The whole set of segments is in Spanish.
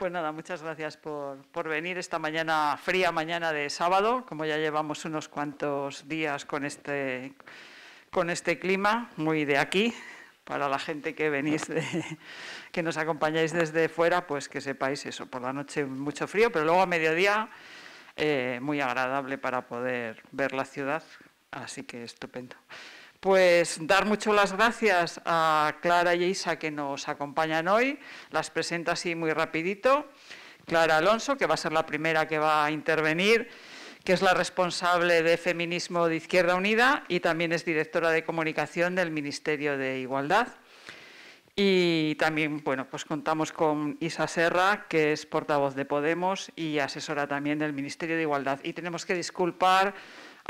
Pues nada, muchas gracias por, venir esta mañana, fría mañana de sábado, como ya llevamos unos cuantos días con este, con este clima, muy de aquí, para la gente que venís, que nos acompañáis desde fuera, pues que sepáis eso, por la noche mucho frío, pero luego a mediodía eh, muy agradable para poder ver la ciudad, así que estupendo. Pues dar mucho las gracias a Clara y a Isa que nos acompañan hoy. Las presento así muy rapidito. Clara Alonso, que va a ser la primera que va a intervenir, que es la responsable de Feminismo de Izquierda Unida y también es directora de comunicación del Ministerio de Igualdad. Y también, bueno, pues contamos con Isa Serra, que es portavoz de Podemos y asesora también del Ministerio de Igualdad. Y tenemos que disculpar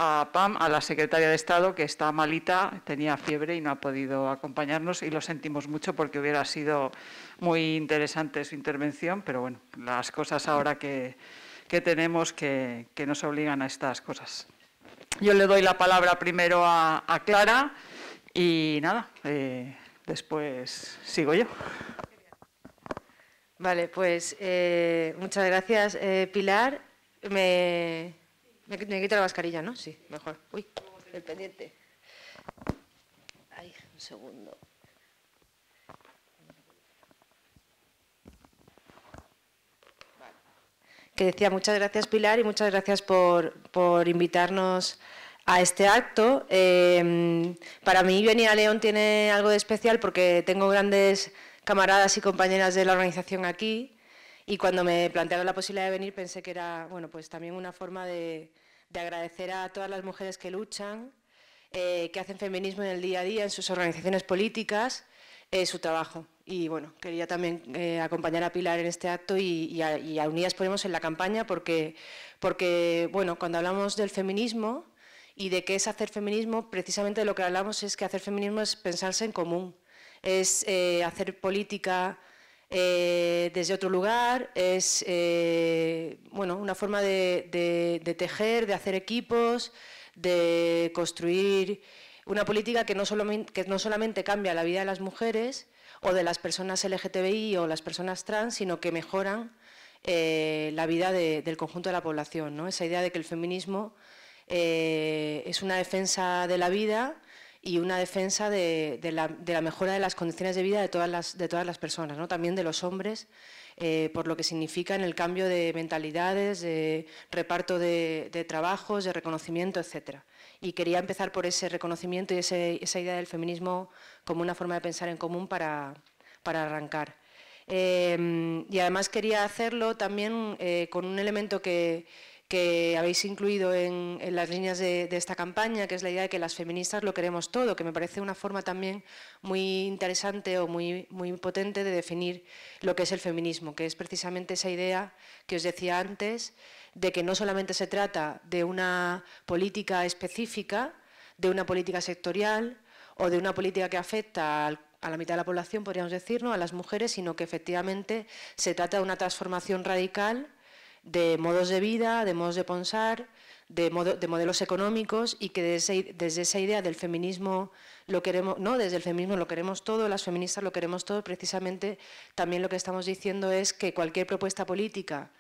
a Pam, a la secretaria de Estado, que está malita, tenía fiebre y no ha podido acompañarnos y lo sentimos mucho porque hubiera sido muy interesante su intervención, pero bueno, las cosas ahora que, que tenemos que, que, nos obligan a estas cosas. Yo le doy la palabra primero a, Clara y nada, eh, después sigo yo. Vale, pues eh, muchas gracias, eh, Pilar. Me, me, me quito la mascarilla, ¿no? Sí, mejor. Uy, el pendiente. Ay, un segundo. Que decía, muchas gracias Pilar y muchas gracias por, invitarnos a este acto. Em, para mí venir a León tiene algo de especial porque tengo grandes camaradas y compañeras de la organización aquí y cuando me plantearon la posibilidad de venir pensé que era, bueno, pues también una forma de, de agradecer a todas las mujeres que luchan, eh, que hacen feminismo en el día a día, en sus organizaciones políticas, eh, su trabajo. Y bueno, quería también eh, acompañar a Pilar en este acto y, a, Unidas Ponemos en la campaña porque, porque, bueno, cuando hablamos del feminismo y de qué es hacer feminismo, precisamente de lo que hablamos es que hacer feminismo es pensarse en común, es hacer política eh, desde otro lugar, es eh, bueno, una forma de, tejer, de hacer equipos, de construir una política que no, solamente cambia la vida de las mujeres o de las personas LGTBI o las personas trans, sino que mejoran eh, la vida del conjunto de la población. ¿no? Esa idea de que el feminismo es una defensa de la vida y una defensa de, la, mejora de las condiciones de vida de todas las, de todas las personas, ¿no? también de los hombres, eh, por lo que significa en el cambio de mentalidades, de reparto de, trabajos, de reconocimiento, etc. Y quería empezar por ese reconocimiento y esa idea del feminismo como una forma de pensar en común para, arrancar. Eh, y además quería hacerlo también eh, con un elemento que, que habéis incluido en, las líneas de, esta campaña, que es la idea de que las feministas lo queremos todo, que me parece una forma también muy interesante o muy, muy potente de definir lo que es el feminismo, que es precisamente esa idea que os decía antes, de que no solamente se trata de una política específica, de una política sectorial o de una política que afecta a la mitad de la población, podríamos decir, ¿no? a las mujeres, sino que efectivamente se trata de una transformación radical de modos de vida, de modos de pensar, de, modelos económicos y que desde, esa idea del feminismo lo queremos, no, desde el feminismo lo queremos todo, las feministas lo queremos todo, precisamente también lo que estamos diciendo es que cualquier propuesta política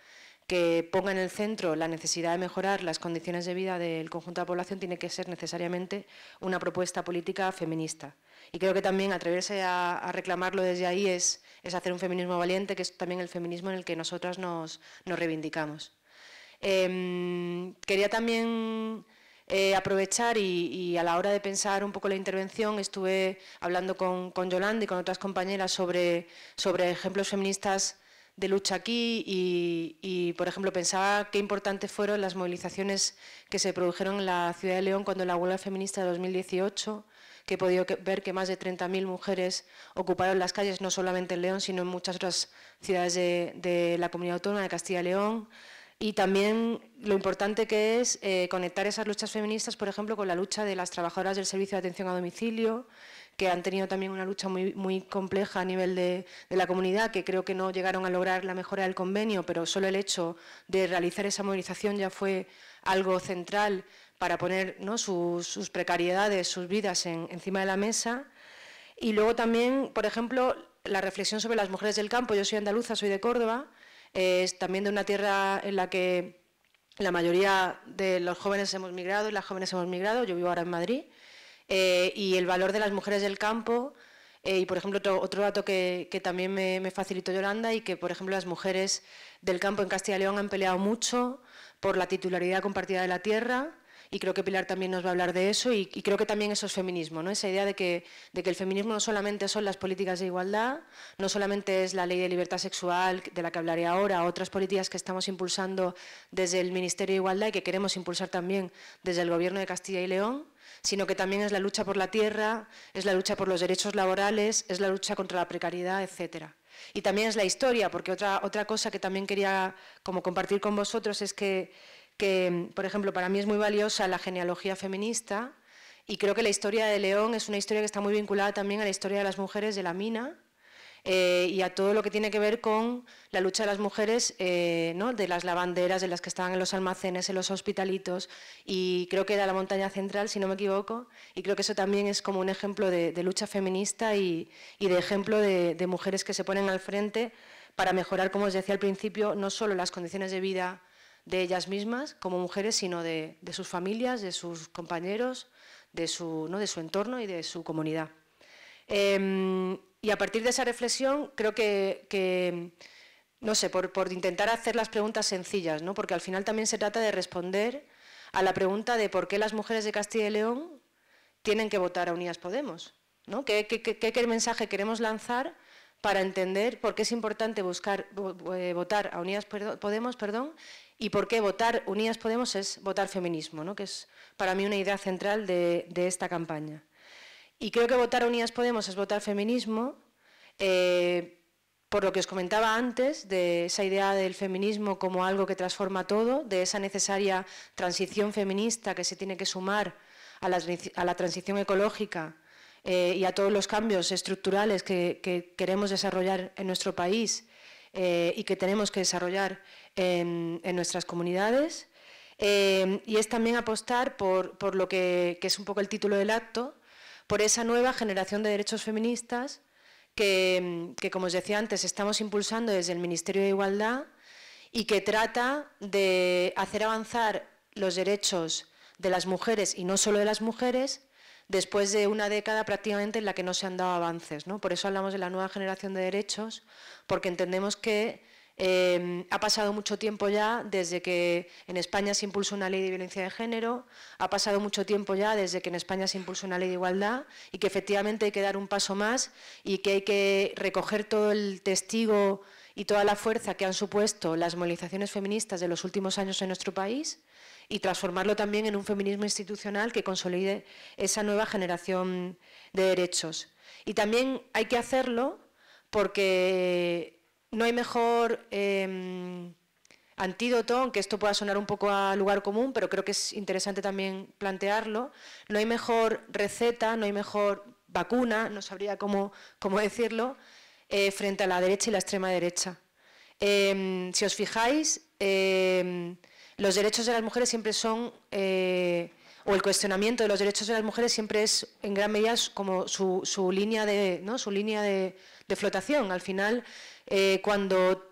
que ponga en el centro la necesidad de mejorar las condiciones de vida del conjunto de la población tiene que ser necesariamente una propuesta política feminista. Y creo que también atreverse a, reclamarlo desde ahí es, es, hacer un feminismo valiente, que es también el feminismo en el que nosotras nos, reivindicamos. Em, quería también eh, aprovechar y, a la hora de pensar un poco la intervención estuve hablando con, con Yolanda y con otras compañeras sobre, sobre ejemplos feministas de lucha aquí y, y, por ejemplo, pensaba qué importantes fueron las movilizaciones que se produjeron en la ciudad de León cuando la huelga feminista de 2018 que he podido ver que más de 30.000 mujeres ocuparon las calles, no solamente en León, sino en muchas otras ciudades de, la comunidad autónoma de Castilla y León. Y también lo importante que es eh, conectar esas luchas feministas, por ejemplo, con la lucha de las trabajadoras del servicio de atención a domicilio, que han tenido también una lucha muy, muy compleja a nivel de, de, la comunidad, que creo que no llegaron a lograr la mejora del convenio, pero solo el hecho de realizar esa movilización ya fue algo central para poner sus, precariedades, sus vidas encima de la mesa. Y luego también, por ejemplo, la reflexión sobre las mujeres del campo. Yo soy andaluza, soy de Córdoba, eh, es también de una tierra en la que la mayoría de los jóvenes hemos migrado y las jóvenes hemos migrado. Yo vivo ahora en Madrid. Eh, y el valor de las mujeres del campo. Eh, y, por ejemplo, otro, dato que, también me, me, facilitó Yolanda y que, por ejemplo, las mujeres del campo en Castilla y León han peleado mucho por la titularidad compartida de la tierra y creo que Pilar también nos va a hablar de eso y, creo que también eso es feminismo, ¿no? esa idea de que, de que el feminismo no solamente son las políticas de igualdad, no solamente es la ley de libertad sexual de la que hablaré ahora, otras políticas que estamos impulsando desde el Ministerio de Igualdad y que queremos impulsar también desde el Gobierno de Castilla y León, sino que también es la lucha por la tierra, es la lucha por los derechos laborales, es la lucha contra la precariedad, etcétera. Y también es la historia, porque otra, otra cosa que también quería como compartir con vosotros es que que, por ejemplo, para mí es muy valiosa la genealogía feminista y creo que la historia de León es una historia que está muy vinculada también a la historia de las mujeres de la mina eh, y a todo lo que tiene que ver con la lucha de las mujeres, eh, ¿no? de las lavanderas, de las que estaban en los almacenes, en los hospitalitos, y creo que era la montaña central, si no me equivoco, y creo que eso también es como un ejemplo de, lucha feminista y, de ejemplo de, de mujeres que se ponen al frente para mejorar, como os decía al principio, no solo las condiciones de vida de ellas mismas como mujeres, sino de, sus familias, de sus compañeros, de su, ¿no? de su entorno y de su comunidad. Em, y a partir de esa reflexión, creo que, no sé, por, intentar hacer las preguntas sencillas, ¿no? porque al final también se trata de responder a la pregunta de por qué las mujeres de Castilla y León tienen que votar a Unidas Podemos. ¿no? ¿Qué, qué, qué mensaje queremos lanzar para entender por qué es importante buscar, eh, votar a Unidas Podemos perdón, y por qué votar Unidas Podemos es votar feminismo, ¿no? que es para mí una idea central de, esta campaña. Y creo que votar Unidas Podemos es votar feminismo, eh, por lo que os comentaba antes, de esa idea del feminismo como algo que transforma todo, de esa necesaria transición feminista que se tiene que sumar a la, transición ecológica eh, y a todos los cambios estructurales que, queremos desarrollar en nuestro país eh, y que tenemos que desarrollar en, nuestras comunidades. Eh, y es también apostar por, lo que, es un poco el título del acto, por esa nueva generación de derechos feministas que, como os decía antes, estamos impulsando desde el Ministerio de Igualdad y que trata de hacer avanzar los derechos de las mujeres y no solo de las mujeres después de una década prácticamente en la que no se han dado avances. ¿no? Por eso hablamos de la nueva generación de derechos, porque entendemos que Em, ha pasado mucho tiempo ya desde que en España se impulsó una ley de violencia de género, ha pasado mucho tiempo ya desde que en España se impulsó una ley de igualdad y que efectivamente hay que dar un paso más y que hay que recoger todo el testigo y toda la fuerza que han supuesto las movilizaciones feministas de los últimos años en nuestro país y transformarlo también en un feminismo institucional que consolide esa nueva generación de derechos. Y también hay que hacerlo porque no hay mejor em, antídoto, aunque esto pueda sonar un poco a lugar común, pero creo que es interesante también plantearlo. No hay mejor receta, no hay mejor vacuna, no sabría cómo, cómo decirlo, eh, frente a la derecha y la extrema derecha. Em, si os fijáis, em, los derechos de las mujeres siempre son, eh, o el cuestionamiento de los derechos de las mujeres siempre es en gran medida como su, línea de, ¿no? su línea de de flotación. Al final, eh, cuando,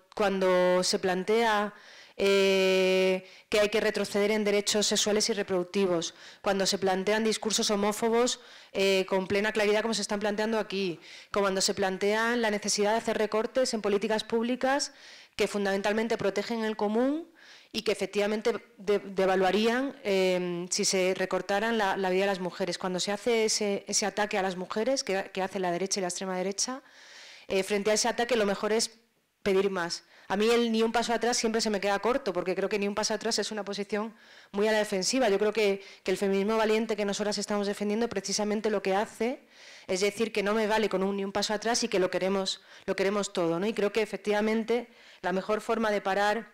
se plantea eh, que hay que retroceder en derechos sexuales y reproductivos, cuando se plantean discursos homófobos eh, con plena claridad como se están planteando aquí, cuando se plantean la necesidad de hacer recortes en políticas públicas que fundamentalmente protegen el común y que efectivamente devaluarían em, si se recortaran la, vida de las mujeres. Cuando se hace ese, ataque a las mujeres que, que hace la derecha y la extrema derecha, eh, frente a ese ataque lo mejor es pedir más. A mí el ni un paso atrás siempre se me queda corto, porque creo que ni un paso atrás es una posición muy a la defensiva. Yo creo que, el feminismo valiente que nosotras estamos defendiendo precisamente lo que hace es decir, que no me vale con un, ni un paso atrás y que lo queremos, lo queremos todo. ¿no? Y creo que efectivamente la mejor forma de parar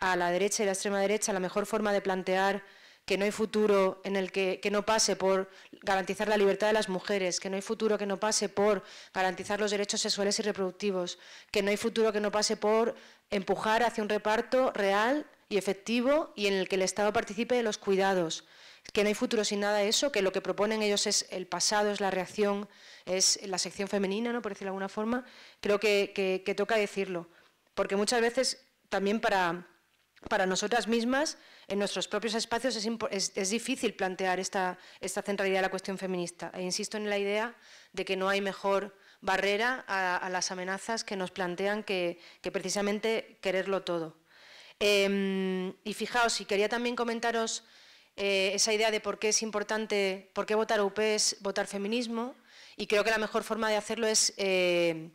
a la derecha y la extrema derecha, la mejor forma de plantear que no hay futuro en el que, no pase por garantizar la libertad de las mujeres, que no hay futuro que no pase por garantizar los derechos sexuales y reproductivos, que no hay futuro que no pase por empujar hacia un reparto real y efectivo y en el que el Estado participe de los cuidados, que no hay futuro sin nada de eso, que lo que proponen ellos es el pasado, es la reacción, es la sección femenina, ¿no? por decirlo de alguna forma, creo que toca decirlo, porque muchas veces también para para nosotras mismas, en nuestros propios espacios, es, difícil plantear esta, esta, centralidad de la cuestión feminista. E insisto en la idea de que no hay mejor barrera a, las amenazas que nos plantean que, precisamente quererlo todo. Em, y fijaos, y quería también comentaros eh, esa idea de por qué es importante, por qué votar UP es votar feminismo, y creo que la mejor forma de hacerlo es... Eh,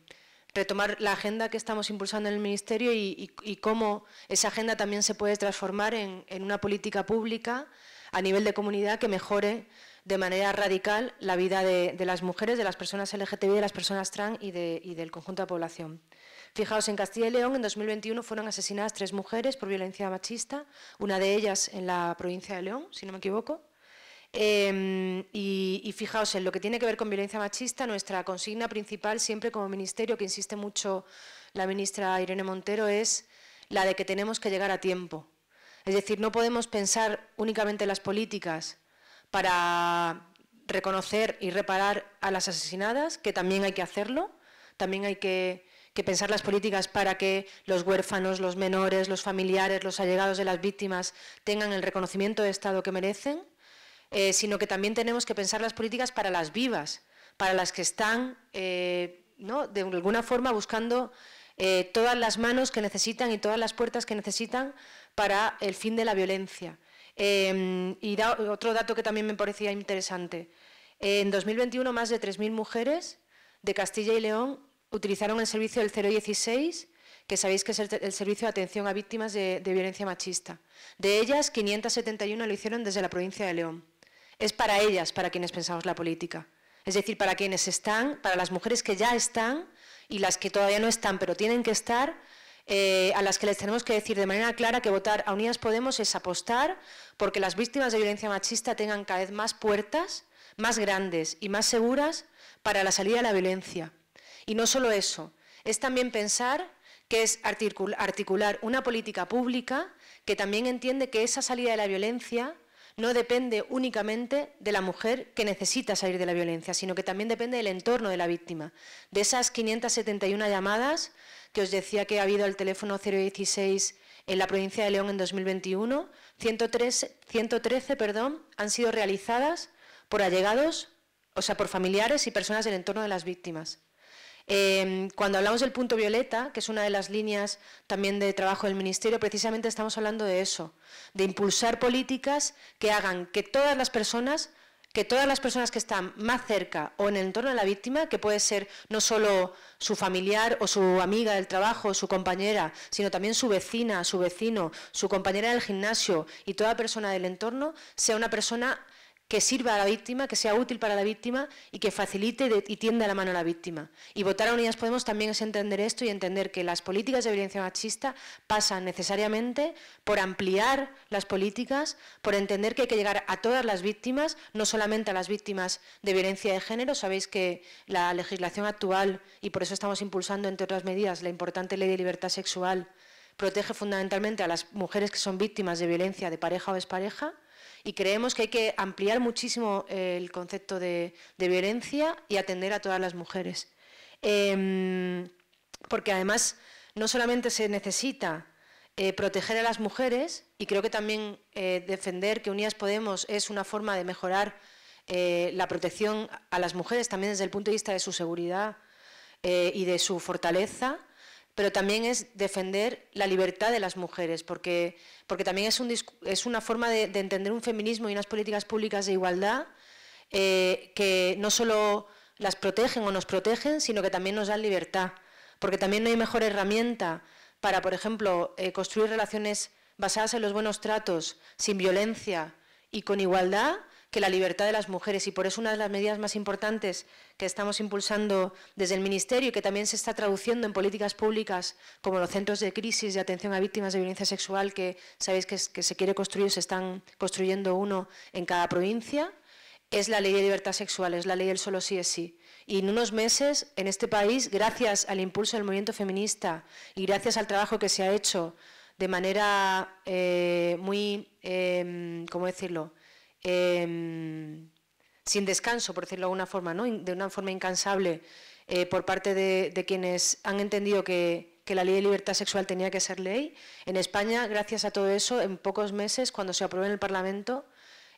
retomar la agenda que estamos impulsando en el Ministerio y, cómo esa agenda también se puede transformar en, una política pública a nivel de comunidad que mejore de manera radical la vida de, las mujeres, de las personas LGTBI, de las personas trans y, del conjunto de población. Fijaos, en Castilla y León en 2021 fueron asesinadas tres mujeres por violencia machista, una de ellas en la provincia de León, si no me equivoco, Em, y, fijaos, en lo que tiene que ver con violencia machista, nuestra consigna principal siempre como ministerio, que insiste mucho la ministra Irene Montero, es la de que tenemos que llegar a tiempo. Es decir, no podemos pensar únicamente las políticas para reconocer y reparar a las asesinadas, que también hay que hacerlo, también hay que pensar las políticas para que los huérfanos, los menores, los familiares, los allegados de las víctimas tengan el reconocimiento de Estado que merecen, eh, sino que también tenemos que pensar las políticas para las vivas, para las que están, eh, de alguna forma, buscando eh, todas las manos que necesitan y todas las puertas que necesitan para el fin de la violencia. y otro dato que también me parecía interesante. en 2021, más de 3.000 mujeres de Castilla y León utilizaron el servicio del 016 que sabéis que es el, Servicio de Atención a Víctimas de Violencia Machista. De ellas, 571 lo hicieron desde la provincia de León es para ellas, para quienes pensamos la política. Es decir, para quienes están, para las mujeres que ya están y las que todavía no están, pero tienen que estar, eh, a las que les tenemos que decir de manera clara que votar a Unidas Podemos es apostar porque las víctimas de violencia machista tengan cada vez más puertas, más grandes y más seguras para la salida de la violencia. Y no solo eso, es también pensar que es articular una política pública que también entiende que esa salida de la violencia no depende únicamente de la mujer que necesita salir de la violencia, sino que también depende del entorno de la víctima. De esas 571 llamadas que os decía que ha habido al teléfono 016 en la provincia de León en 2021, 113, 113 perdón, han sido realizadas por allegados, o sea, por familiares y personas del entorno de las víctimas. Em, cuando hablamos del punto violeta, que es una de las líneas también de trabajo del Ministerio, precisamente estamos hablando de eso, de impulsar políticas que hagan que todas las personas que todas las personas que están más cerca o en el entorno de la víctima, que puede ser no solo su familiar o su amiga del trabajo, su compañera, sino también su vecina, su vecino, su compañera del gimnasio y toda persona del entorno, sea una persona que sirva a la víctima, que sea útil para la víctima y que facilite y tienda la mano a la víctima. Y votar a Unidas Podemos también es entender esto y entender que las políticas de violencia machista pasan necesariamente por ampliar las políticas, por entender que hay que llegar a todas las víctimas, no solamente a las víctimas de violencia de género. Sabéis que la legislación actual, y por eso estamos impulsando, entre otras medidas, la importante ley de libertad sexual, protege fundamentalmente a las mujeres que son víctimas de violencia de pareja o expareja y creemos que hay que ampliar muchísimo eh, el concepto de, violencia y atender a todas las mujeres. Em, porque además no solamente se necesita eh, proteger a las mujeres, y creo que también eh, defender que Unidas Podemos es una forma de mejorar la protección a las mujeres también desde el punto de vista de su seguridad y de su fortaleza, pero también es defender la libertad de las mujeres, porque, también es, una forma de, entender un feminismo y unas políticas públicas de igualdad eh, que no solo las protegen o nos protegen, sino que también nos dan libertad, porque también no hay mejor herramienta para, por ejemplo, eh, construir relaciones basadas en los buenos tratos, sin violencia y con igualdad, que la libertad de las mujeres. Y por eso una de las medidas más importantes que estamos impulsando desde el Ministerio y que también se está traduciendo en políticas públicas, como los centros de crisis de atención a víctimas de violencia sexual, que sabéis que, se quiere construir, se están construyendo uno en cada provincia, es la ley de libertad sexual, es la ley del solo sí es sí. Y en unos meses, en este país, gracias al impulso del movimiento feminista y gracias al trabajo que se ha hecho de manera eh, muy, eh, ¿cómo decirlo?, Em, sin descanso, por decirlo de alguna forma, de una forma incansable eh, por parte de, quienes han entendido que, la ley de libertad sexual tenía que ser ley. En España, gracias a todo eso, en pocos meses, cuando se apruebe en el Parlamento,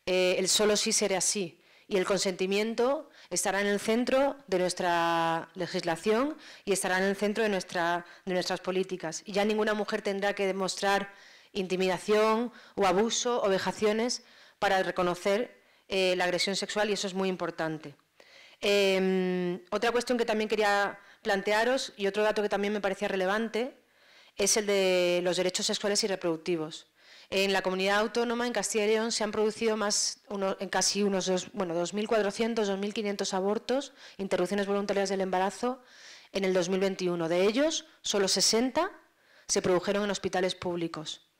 eh, el solo sí será sí y el consentimiento estará en el centro de nuestra legislación y estará en el centro de, de nuestras políticas. Y ya ninguna mujer tendrá que demostrar intimidación o abuso o vejaciones para reconocer eh, la agresión sexual y eso es muy importante. Em, otra cuestión que también quería plantearos y otro dato que también me parecía relevante es el de los derechos sexuales y reproductivos. En la comunidad autónoma, en Castilla y León, se han producido más, en casi unos dos, bueno, 2.400, 2.500 abortos, interrupciones voluntarias del embarazo en el 2021. De ellos, solo 60 se produjeron en hospitales públicos.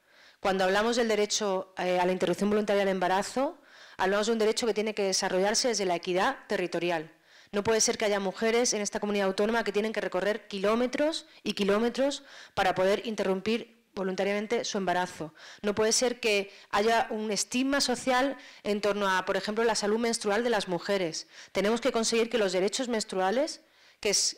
Cuando hablamos del derecho eh, a la interrupción voluntaria del embarazo, hablamos de un derecho que tiene que desarrollarse desde la equidad territorial. No puede ser que haya mujeres en esta comunidad autónoma que tienen que recorrer kilómetros y kilómetros para poder interrumpir voluntariamente su embarazo. No puede ser que haya un estigma social en torno a, por ejemplo, la salud menstrual de las mujeres. Tenemos que conseguir que los derechos menstruales que es,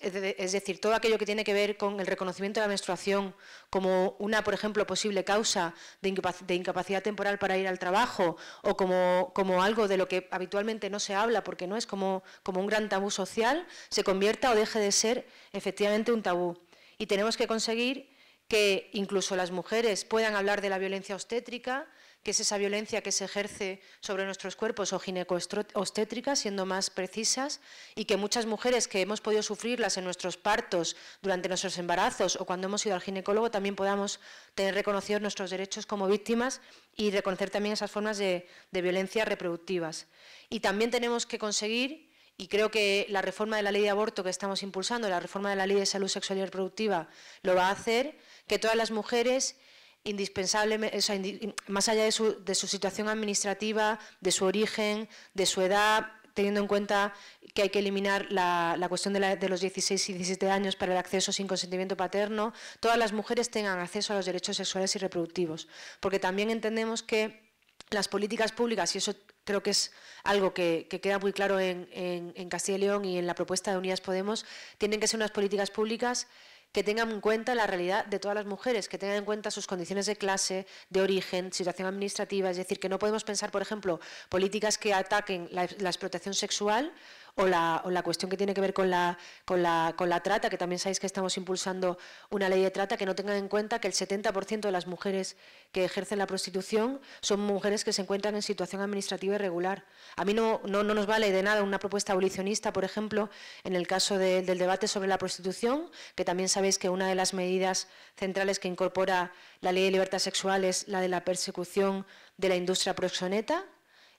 decir, todo aquello que tiene que ver con el reconocimiento de la menstruación como una, por ejemplo, posible causa de, incapacidad temporal para ir al trabajo o como, algo de lo que habitualmente no se habla porque no es como, como un gran tabú social, se convierta o deje de ser efectivamente un tabú. Y tenemos que conseguir que incluso las mujeres puedan hablar de la violencia obstétrica, que es esa violencia que se ejerce sobre nuestros cuerpos o ginecobstétrica, siendo más precisas, y que muchas mujeres que hemos podido sufrirlas en nuestros partos, durante nuestros embarazos o cuando hemos ido al ginecólogo, también podamos tener reconocidos nuestros derechos como víctimas y reconocer también esas formas de, de violencia reproductivas. Y también tenemos que conseguir y creo que la reforma de la ley de aborto que estamos impulsando, la reforma de la ley de salud sexual y reproductiva, lo va a hacer, que todas las mujeres indispensable, más allá de su, situación administrativa, de su origen, de su edad, teniendo en cuenta que hay que eliminar la, cuestión de, los 16 y 17 años para el acceso sin consentimiento paterno, todas las mujeres tengan acceso a los derechos sexuales y reproductivos. Porque también entendemos que las políticas públicas, y eso creo que es algo que, queda muy claro en Castilla y León y en la propuesta de Unidas Podemos, tienen que ser unas políticas públicas que tengan en cuenta la realidad de todas las mujeres, que tengan en cuenta sus condiciones de clase, de origen, situación administrativa. Es decir, que no podemos pensar, por ejemplo, políticas que ataquen la, explotación sexual o la, cuestión que tiene que ver con la, trata, que también sabéis que estamos impulsando una ley de trata que no tengan en cuenta que el 70% de las mujeres que ejercen la prostitución son mujeres que se encuentran en situación administrativa irregular. A mí no, no, nos vale de nada una propuesta abolicionista, por ejemplo, en el caso del debate sobre la prostitución, que también sabéis que una de las medidas centrales que incorpora la ley de libertad sexual es la de la persecución de la industria proxoneta,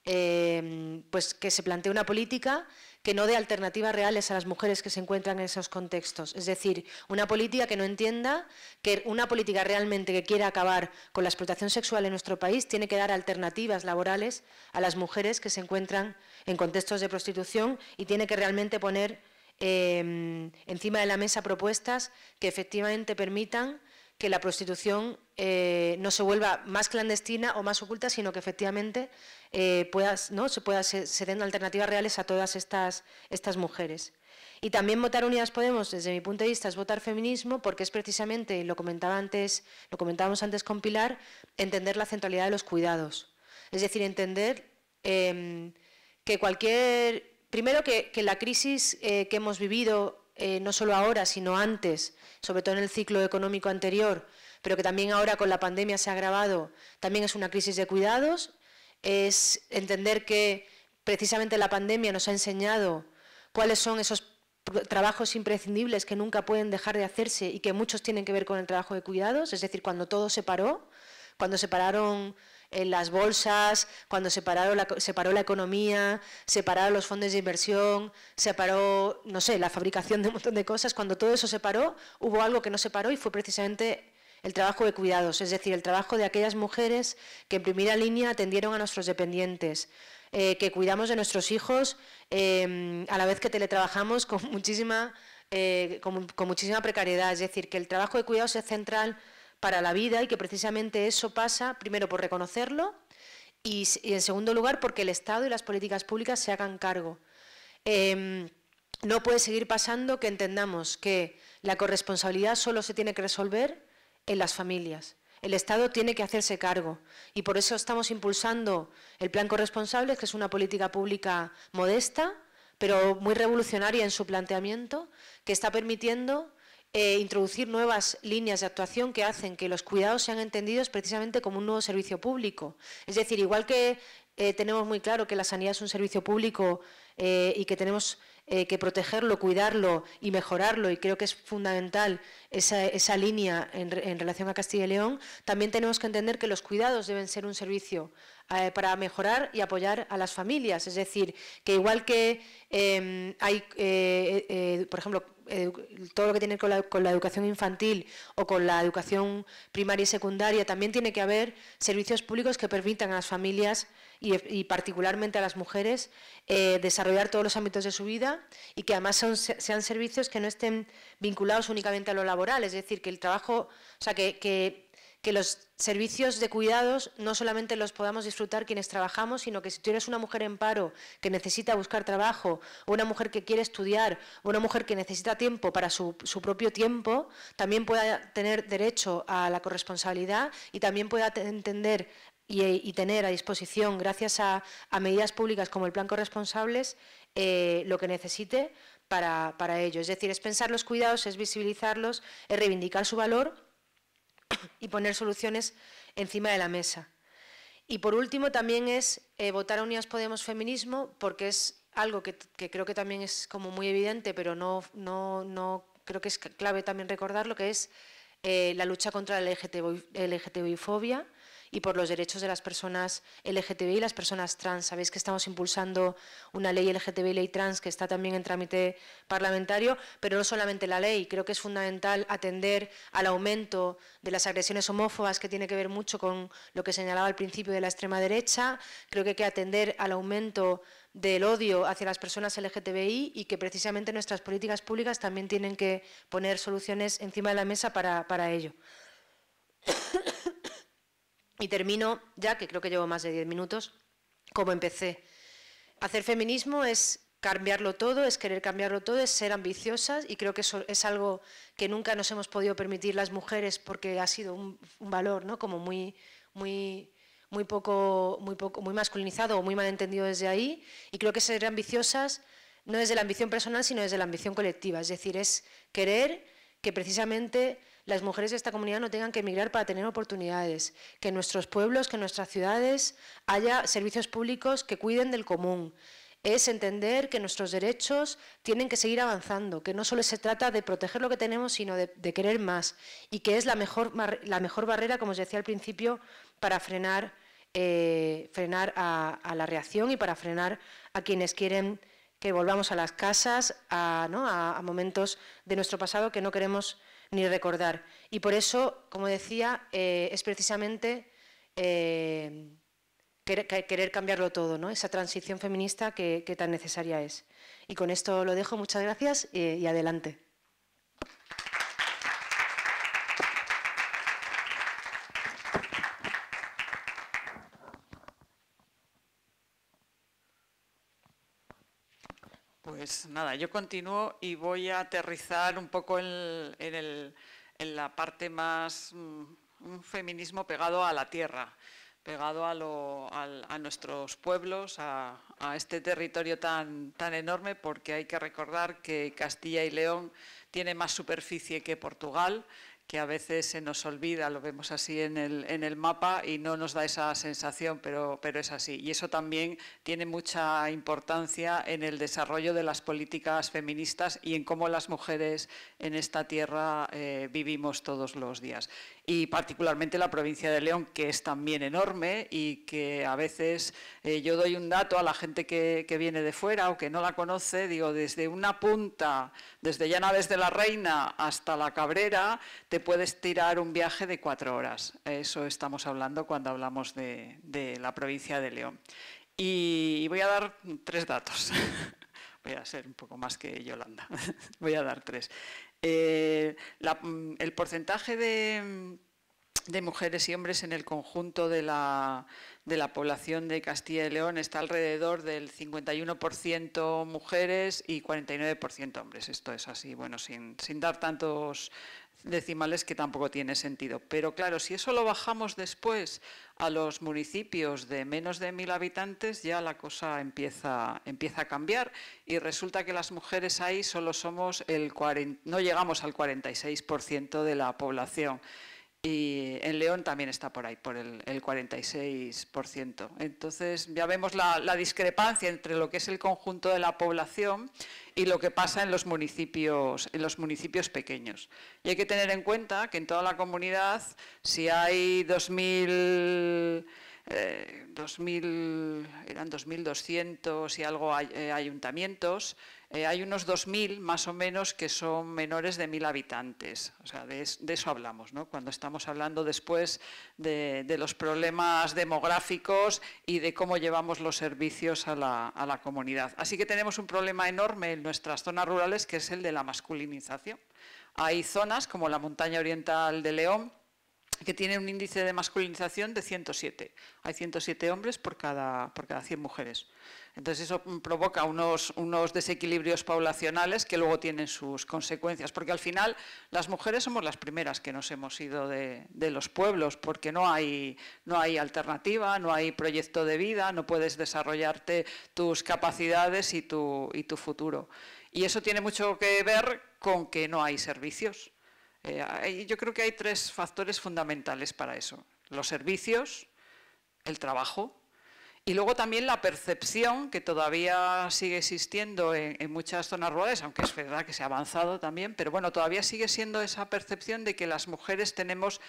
Em, pues que se plantee una política que no dé alternativas reales a las mujeres que se encuentran en esos contextos. Es decir, una política que no entienda que una política realmente que quiera acabar con la explotación sexual en nuestro país tiene que dar alternativas laborales a las mujeres que se encuentran en contextos de prostitución y tiene que realmente poner em, encima de la mesa propuestas que efectivamente permitan que la prostitución eh, no se vuelva más clandestina o más oculta, sino que efectivamente eh, ¿no? se, pueda, den alternativas reales a todas estas, estas mujeres. Y también votar Unidas Podemos, desde mi punto de vista, es votar feminismo, porque es precisamente, lo comentaba antes, lo comentábamos antes con Pilar, entender la centralidad de los cuidados. Es decir, entender eh, que cualquier, primero que la crisis que hemos vivido eh, no solo ahora, sino antes, sobre todo en el ciclo económico anterior, pero que también ahora con la pandemia se ha agravado, también es una crisis de cuidados, es entender que precisamente la pandemia nos ha enseñado cuáles son esos trabajos imprescindibles que nunca pueden dejar de hacerse y que muchos tienen que ver con el trabajo de cuidados, es decir, cuando todo se paró, cuando se pararon en las bolsas, cuando se, paró la, economía, se pararon los fondos de inversión, se paró, no sé, la fabricación de un montón de cosas, cuando todo eso se paró, hubo algo que no se paró y fue precisamente el trabajo de cuidados, es decir, el trabajo de aquellas mujeres que en primera línea atendieron a nuestros dependientes, eh, que cuidamos de nuestros hijos em, a la vez que teletrabajamos con muchísima, eh, con muchísima precariedad, es decir, que el trabajo de cuidados es central para la vida y que precisamente eso pasa, primero, por reconocerlo y, en segundo lugar, porque el Estado y las políticas públicas se hagan cargo. Em, no puede seguir pasando que entendamos que la corresponsabilidad solo se tiene que resolver en las familias. El Estado tiene que hacerse cargo y por eso estamos impulsando el Plan Corresponsables, que es una política pública modesta, pero muy revolucionaria en su planteamiento, que está permitiendo eh, introducir nuevas líneas de actuación que hacen que los cuidados sean entendidos precisamente como un nuevo servicio público. Es decir, igual que eh, tenemos muy claro que la sanidad es un servicio público eh, y que tenemos que protegerlo, cuidarlo y mejorarlo, y creo que es fundamental esa, línea en, relación a Castilla y León, también tenemos que entender que los cuidados deben ser un servicio para mejorar y apoyar a las familias. Es decir, que igual que em, hay, por ejemplo, todo lo que tiene con la, con la educación infantil o con la educación primaria y secundaria, también tiene que haber servicios públicos que permitan a las familias y, particularmente a las mujeres eh, desarrollar todos los ámbitos de su vida y que además sean servicios que no estén vinculados únicamente a lo laboral, es decir, que el trabajo, o sea, que, que que los servicios de cuidados no solamente los podamos disfrutar quienes trabajamos, sino que si tienes una mujer en paro que necesita buscar trabajo, o una mujer que quiere estudiar, o una mujer que necesita tiempo para su, propio tiempo, también pueda tener derecho a la corresponsabilidad y también pueda entender y, tener a disposición, gracias a, medidas públicas como el plan corresponsables, eh, lo que necesite para, para ello. Es decir, es pensar los cuidados, es visibilizarlos, es reivindicar su valor y poner soluciones encima de la mesa. Y por último también es eh, votar a Unidas Podemos Feminismo porque es algo que, creo que también es como muy evidente, pero no, no, no creo que es clave también recordar lo que es eh, la lucha contra la LGTBI-fobia y por los derechos de las personas LGTBI y las personas trans. Sabéis que estamos impulsando una ley LGTBI, ley trans, que está también en trámite parlamentario, pero no solamente la ley. Creo que es fundamental atender al aumento de las agresiones homófobas, que tiene que ver mucho con lo que señalaba al principio de la extrema derecha. Creo que hay que atender al aumento del odio hacia las personas LGTBI y que precisamente nuestras políticas públicas también tienen que poner soluciones encima de la mesa para ello. Y termino ya, que creo que llevo más de diez minutos, como empecé. Hacer feminismo es cambiarlo todo, es querer cambiarlo todo, es ser ambiciosas y creo que eso es algo que nunca nos hemos podido permitir las mujeres porque ha sido un, valor ¿no? como muy, muy, muy, poco, muy, poco, muy masculinizado o muy malentendido desde ahí y creo que ser ambiciosas no desde la ambición personal sino desde la ambición colectiva, es decir, es querer que precisamente las mujeres de esta comunidad no tengan que emigrar para tener oportunidades, que en nuestros pueblos, que en nuestras ciudades haya servicios públicos que cuiden del común. Es entender que nuestros derechos tienen que seguir avanzando, que no solo se trata de proteger lo que tenemos, sino de, querer más, y que es la mejor, la mejor barrera, como os decía al principio, para frenar, eh, frenar a, la reacción y para frenar a quienes quieren que volvamos a las casas, a, momentos de nuestro pasado que no queremos ni recordar. Y por eso, como decía, eh, es precisamente eh, querer, cambiarlo todo, ¿no? esa transición feminista que, tan necesaria es. Y con esto lo dejo, muchas gracias eh, y adelante. Pues nada, yo continúo y voy a aterrizar un poco en, la parte más, mm, un feminismo pegado a la tierra, pegado a, nuestros pueblos, a, este territorio tan, tan enorme, porque hay que recordar que Castilla y León tiene más superficie que Portugal que a veces se nos olvida, lo vemos así en el, mapa y no nos da esa sensación, pero, es así. Y eso también tiene mucha importancia en el desarrollo de las políticas feministas y en cómo las mujeres en esta tierra eh, vivimos todos los días y particularmente la provincia de León, que es también enorme y que a veces eh, yo doy un dato a la gente que, viene de fuera o que no la conoce, digo, desde una punta, desde Llanaves de la Reina hasta La Cabrera, te puedes tirar un viaje de cuatro horas. Eso estamos hablando cuando hablamos de, de la provincia de León. Y voy a dar tres datos voy a ser un poco más que Yolanda, voy a dar tres. Eh, mm, el porcentaje de, mm, de mujeres y hombres en el conjunto de la, de la población de Castilla y León está alrededor del 51% mujeres y 49% hombres. Esto es así, bueno, sin, sin dar tantos decimales que tampoco tiene sentido. Pero claro, si eso lo bajamos después a los municipios de menos de mil habitantes, ya la cosa empieza, empieza a cambiar y resulta que las mujeres ahí solo somos el no llegamos al 46% de la población. Y en León también está por ahí, por el, 46%. Entonces ya vemos la, discrepancia entre lo que es el conjunto de la población y lo que pasa en los, municipios, en los municipios pequeños. Y hay que tener en cuenta que en toda la comunidad, si hay 2.000... Eh, eran 2.200 y algo eh, ayuntamientos, eh, hay unos 2.000 más o menos que son menores de 1.000 habitantes. O sea, de, eso hablamos, ¿no? Cuando estamos hablando después de, los problemas demográficos y de cómo llevamos los servicios a la, comunidad. Así que tenemos un problema enorme en nuestras zonas rurales que es el de la masculinización. Hay zonas como la montaña oriental de León, que tiene un índice de masculinización de 107. Hay 107 hombres por cada, por cada 100 mujeres. Entonces eso provoca unos, desequilibrios poblacionales que luego tienen sus consecuencias, porque al final las mujeres somos las primeras que nos hemos ido de, los pueblos, porque no hay, no hay alternativa, no hay proyecto de vida, no puedes desarrollarte tus capacidades y y tu futuro. Y eso tiene mucho que ver con que no hay servicios eh, yo creo que hay tres factores fundamentales para eso. Los servicios, el trabajo y luego también la percepción que todavía sigue existiendo en, muchas zonas rurales, aunque es verdad que se ha avanzado también, pero bueno, todavía sigue siendo esa percepción de que las mujeres tenemos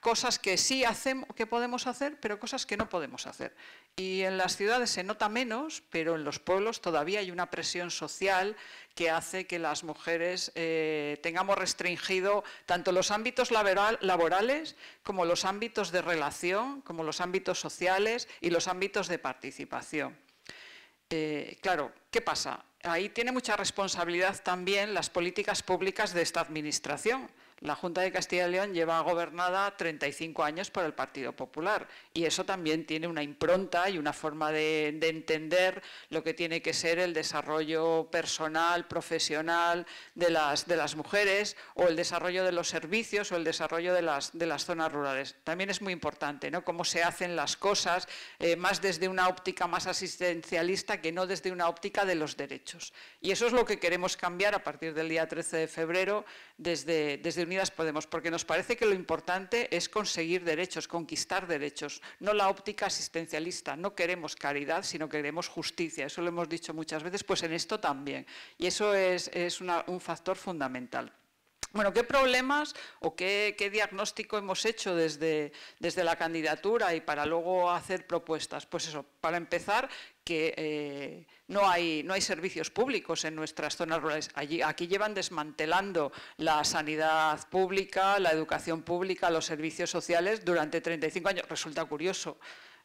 cosas que sí hacemos, que podemos hacer, pero cosas que no podemos hacer. Y en las ciudades se nota menos, pero en los pueblos todavía hay una presión social que hace que las mujeres eh, tengamos restringido tanto los ámbitos laborales como los ámbitos de relación, como los ámbitos sociales y los ámbitos de participación. Eh, claro, ¿qué pasa? Ahí tiene mucha responsabilidad también las políticas públicas de esta administración la Junta de Castilla y León lleva gobernada 35 años por el Partido Popular y eso también tiene una impronta y una forma de, entender lo que tiene que ser el desarrollo personal, profesional de las, de las mujeres o el desarrollo de los servicios o el desarrollo de las, de las zonas rurales. También es muy importante ¿no? cómo se hacen las cosas eh, más desde una óptica más asistencialista que no desde una óptica de los derechos. Y eso es lo que queremos cambiar a partir del día 13 de febrero desde, desde Podemos, porque nos parece que lo importante es conseguir derechos, conquistar derechos, no la óptica asistencialista. No queremos caridad, sino queremos justicia. Eso lo hemos dicho muchas veces, pues en esto también. Y eso es, un factor fundamental. Bueno, ¿qué problemas o qué, diagnóstico hemos hecho desde, desde, la candidatura y para luego hacer propuestas? Pues eso, para empezar, que eh, no, hay, no hay servicios públicos en nuestras zonas rurales. Allí, aquí llevan desmantelando la sanidad pública, la educación pública, los servicios sociales durante 35 años. Resulta curioso.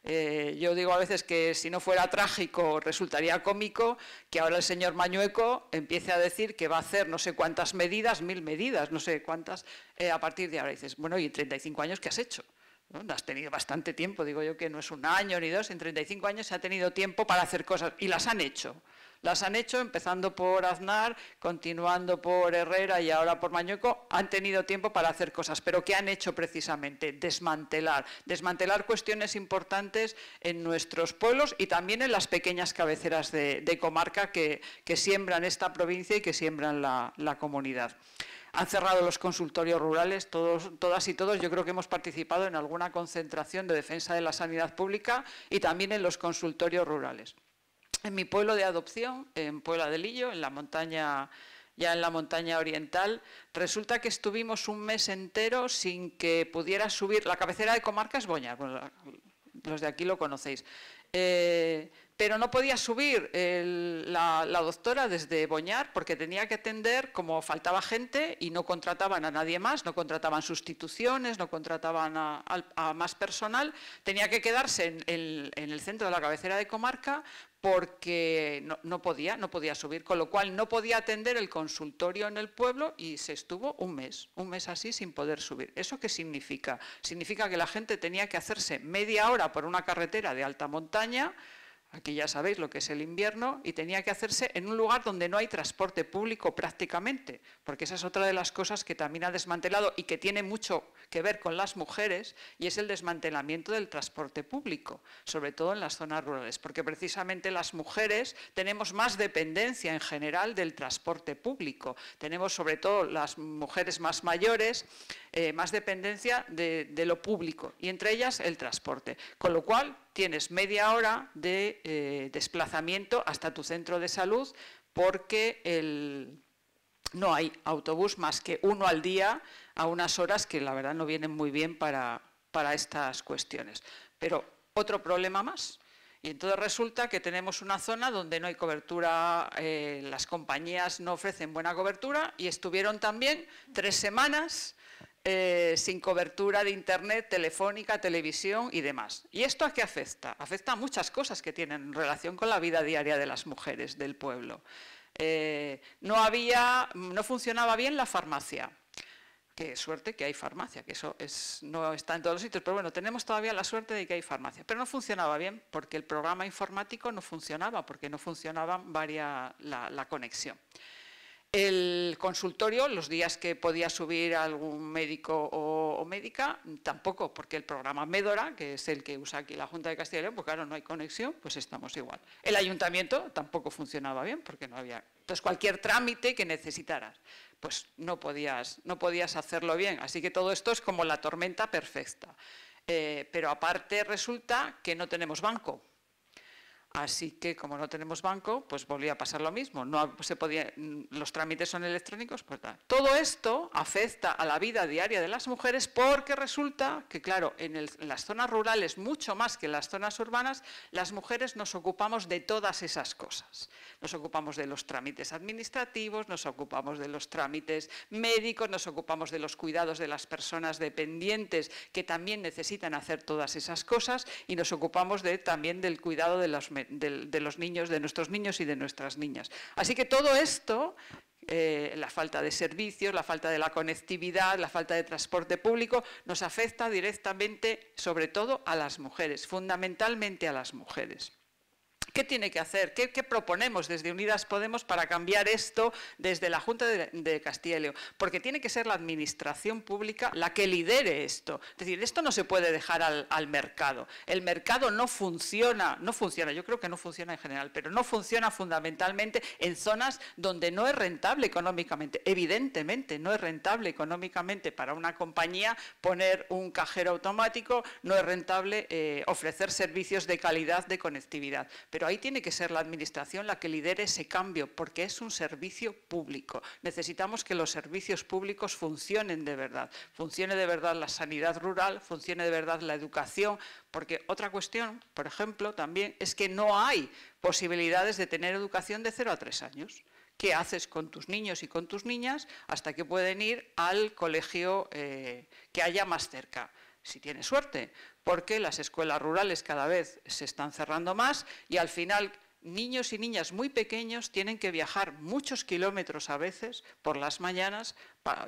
Eh, yo digo a veces que si no fuera trágico resultaría cómico que ahora el señor Mañueco empiece a decir que va a hacer no sé cuántas medidas, mil medidas, no sé cuántas, eh, a partir de ahora. dices, bueno, ¿y en 35 años qué has hecho? Has tenido bastante tiempo, digo yo que no es un año ni dos, en 35 años se ha tenido tiempo para hacer cosas y las han hecho las han hecho, empezando por Aznar, continuando por Herrera y ahora por Mañueco, han tenido tiempo para hacer cosas, pero ¿qué han hecho precisamente? Desmantelar, desmantelar cuestiones importantes en nuestros pueblos y también en las pequeñas cabeceras de, comarca que, siembran esta provincia y que siembran la, comunidad han cerrado los consultorios rurales, todas y todos. Yo creo que hemos participado en alguna concentración de defensa de la sanidad pública y también en los consultorios rurales en mi pueblo de adopción, en Puebla de Lillo, en la montaña ya en la montaña oriental, resulta que estuvimos un mes entero sin que pudiera subir. La cabecera de comarca es Boñar, los de aquí lo conocéis. Eh, pero no podía subir la, doctora desde Boñar porque tenía que atender como faltaba gente y no contrataban a nadie más, no contrataban sustituciones, no contrataban a, más personal. Tenía que quedarse en el centro de la cabecera de comarca porque no, podía, no podía subir, con lo cual no podía atender el consultorio en el pueblo y se estuvo un mes, un mes así sin poder subir. ¿Eso qué significa? Significa que la gente tenía que hacerse media hora por una carretera de alta montaña Aquí ya sabéis lo que es el invierno y tenía que hacerse en un lugar donde no hay transporte público prácticamente, porque esa es otra de las cosas que también ha desmantelado y que tiene mucho que ver con las mujeres y es el desmantelamiento del transporte público, sobre todo en las zonas rurales, porque precisamente las mujeres tenemos más dependencia en general del transporte público, tenemos sobre todo las mujeres más mayores eh, más dependencia de, de lo público y entre ellas el transporte, con lo cual tienes media hora de eh, desplazamiento hasta tu centro de salud porque no hay autobús más que uno al día a unas horas que la verdad no vienen muy bien para, estas cuestiones. Pero otro problema más. Y entonces resulta que tenemos una zona donde no hay cobertura, eh, las compañías no ofrecen buena cobertura y estuvieron también tres semanas eh, sin cobertura de Internet, telefónica, televisión y demás. ¿Y esto a qué afecta? Afecta a muchas cosas que tienen relación con la vida diaria de las mujeres del pueblo. Eh, no funcionaba bien la farmacia. Qué suerte que hay farmacia, que eso no está en todos los sitios, pero bueno, tenemos todavía la suerte de que hay farmacia. Pero no funcionaba bien porque el programa informático no funcionaba, porque no funcionaba la conexión. El consultorio, los días que podía subir algún médico o, médica, tampoco, porque el programa Medora, que es el que usa aquí la Junta de Castilla y León, pues claro, no hay conexión, pues estamos igual. El ayuntamiento tampoco funcionaba bien, porque no había... Entonces, pues cualquier trámite que necesitaras, pues no podías, no podías hacerlo bien. Así que todo esto es como la tormenta perfecta. Eh, pero aparte resulta que no tenemos banco. Así que como no tenemos banco, pues volvía a pasar lo mismo. No se podía, mm, los trámites son electrónicos, pues tal. Todo esto afecta a la vida diaria de las mujeres porque resulta que, claro, en, las zonas rurales, mucho más que en las zonas urbanas, las mujeres nos ocupamos de todas esas cosas. Nos ocupamos de los trámites administrativos, nos ocupamos de los trámites médicos, nos ocupamos de los cuidados de las personas dependientes que también necesitan hacer todas esas cosas y nos ocupamos de, también del cuidado de los menores de, los niños, de nuestros niños y de nuestras niñas. Así que todo esto eh, la falta de servicios, la falta de la conectividad, la falta de transporte público, nos afecta directamente, sobre todo, a las mujeres, fundamentalmente a las mujeres. ¿Qué tiene que hacer? ¿Qué, proponemos desde Unidas Podemos para cambiar esto desde la Junta de, de Castilla y León? Porque tiene que ser la administración pública la que lidere esto. Es decir, esto no se puede dejar al, mercado. El mercado no funciona, no funciona, yo creo que no funciona en general, pero no funciona fundamentalmente en zonas donde no es rentable económicamente. Evidentemente, no es rentable económicamente para una compañía poner un cajero automático, no es rentable eh, ofrecer servicios de calidad de conectividad. Pero ahí tiene que ser la Administración la que lidere ese cambio, porque es un servicio público. Necesitamos que los servicios públicos funcionen de verdad. Funcione de verdad la sanidad rural, funcione de verdad la educación, porque otra cuestión, por ejemplo, también es que no hay posibilidades de tener educación de 0 a 3 años qué haces con tus niños y con tus niñas hasta que pueden ir al colegio eh, que haya más cerca si tiene suerte, porque las escuelas rurales cada vez se están cerrando más y al final niños y niñas muy pequeños tienen que viajar muchos kilómetros a veces por las mañanas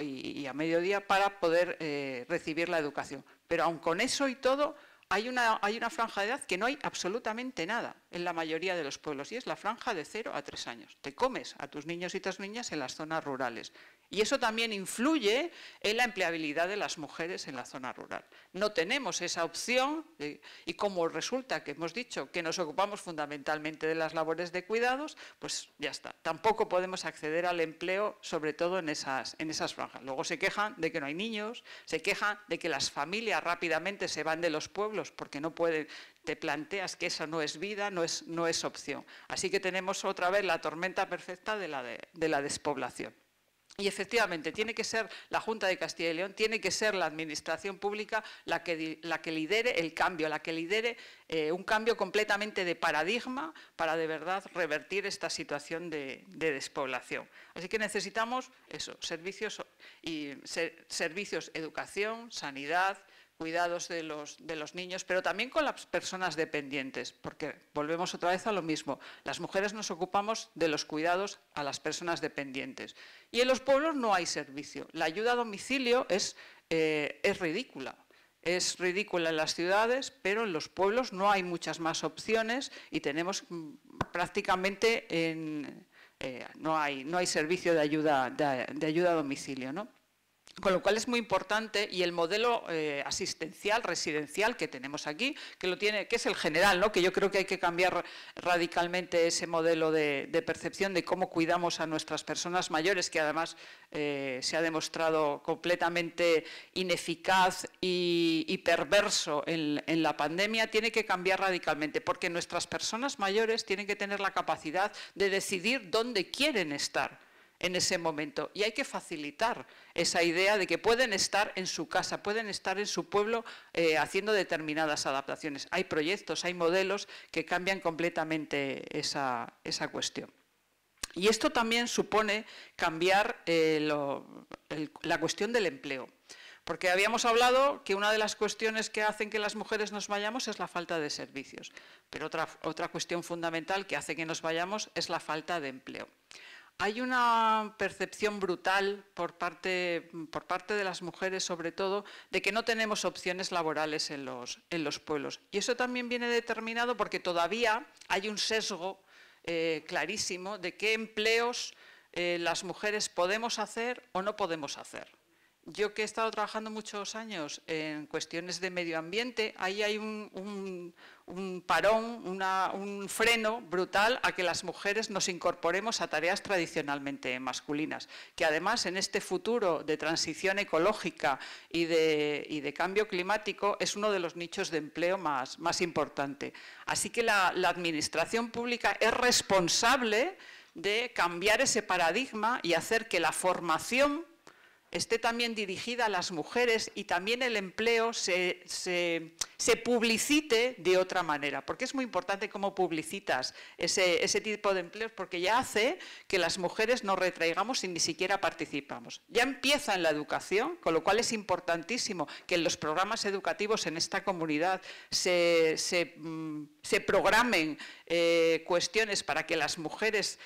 y, a mediodía para poder eh, recibir la educación. Pero aun con eso y todo, hay una franja de edad que no hay absolutamente nada en la mayoría de los pueblos y es la franja de 0 a 3 años. Te comes a tus niños y tus niñas en las zonas rurales. Y eso también influye en la empleabilidad de las mujeres en la zona rural. No tenemos esa opción eh, y como resulta que hemos dicho que nos ocupamos fundamentalmente de las labores de cuidados, pues ya está. Tampoco podemos acceder al empleo, sobre todo en esas, en esas franjas. Luego se quejan de que no hay niños, se quejan de que las familias rápidamente se van de los pueblos porque no pueden, te planteas que esa no es vida, no es, no es opción. Así que tenemos otra vez la tormenta perfecta de la, despoblación. Y efectivamente, tiene que ser la Junta de Castilla y León, tiene que ser la Administración Pública la que, lidere el cambio, la que lidere eh, un cambio completamente de paradigma para de verdad revertir esta situación de, despoblación. Así que necesitamos eso, servicios, servicios, educación, sanidad, cuidados de los, de los niños, pero también con las personas dependientes, porque volvemos otra vez a lo mismo. Las mujeres nos ocupamos de los cuidados a las personas dependientes. Y en los pueblos no hay servicio. La ayuda a domicilio es, eh, es ridícula. Es ridícula en las ciudades, pero en los pueblos no hay muchas más opciones y tenemos mm, prácticamente eh, no, hay, no hay servicio de ayuda, de, de ayuda a domicilio. ¿no? Con lo cual es muy importante y el modelo eh, asistencial, residencial que tenemos aquí, que, lo tiene, que es el general, ¿no? que yo creo que hay que cambiar radicalmente ese modelo de, percepción de cómo cuidamos a nuestras personas mayores, que además eh, se ha demostrado completamente ineficaz y, perverso en, la pandemia, tiene que cambiar radicalmente, porque nuestras personas mayores tienen que tener la capacidad de decidir dónde quieren estar en ese momento. Y hay que facilitar esa idea de que pueden estar en su casa, pueden estar en su pueblo eh, haciendo determinadas adaptaciones. Hay proyectos, hay modelos que cambian completamente esa, cuestión. Y esto también supone cambiar eh, la cuestión del empleo. Porque habíamos hablado que una de las cuestiones que hacen que las mujeres nos vayamos es la falta de servicios. Pero otra, otra cuestión fundamental que hace que nos vayamos es la falta de empleo hay una percepción brutal por parte, de las mujeres, sobre todo, de que no tenemos opciones laborales en los, en los pueblos. Y eso también viene determinado porque todavía hay un sesgo eh, clarísimo de qué empleos eh, las mujeres podemos hacer o no podemos hacer yo que he estado trabajando muchos años en cuestiones de medio ambiente, ahí hay un, parón, un freno brutal a que las mujeres nos incorporemos a tareas tradicionalmente masculinas, que además en este futuro de transición ecológica y de, cambio climático es uno de los nichos de empleo más, más importante. Así que la administración pública es responsable de cambiar ese paradigma y hacer que la formación esté también dirigida a las mujeres y también el empleo se, se, se publicite de otra manera, porque es muy importante cómo publicitas ese, tipo de empleos, porque ya hace que las mujeres nos retraigamos y ni siquiera participamos. Ya empieza en la educación, con lo cual es importantísimo que en los programas educativos en esta comunidad se, mm, programen eh, cuestiones para que las mujeres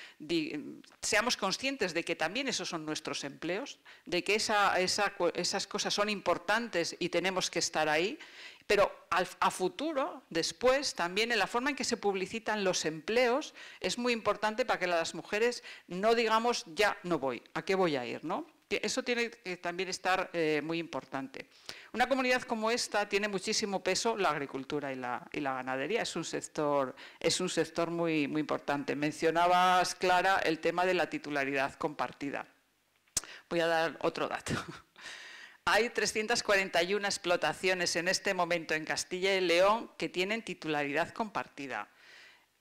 seamos conscientes de que también esos son nuestros empleos, de que esas cosas son importantes y tenemos que estar ahí pero a futuro, después, también en la forma en que se publicitan los empleos, es muy importante para que las mujeres no digamos, ya no voy, ¿a qué voy a ir? ¿no? Eso tiene que también estar eh, muy importante. Una comunidad como esta tiene muchísimo peso la agricultura y la, ganadería. Es un sector, es un sector muy, muy importante. Mencionabas, Clara, el tema de la titularidad compartida. Voy a dar otro dato. Hay 341 explotaciones en este momento en Castilla y León que tienen titularidad compartida.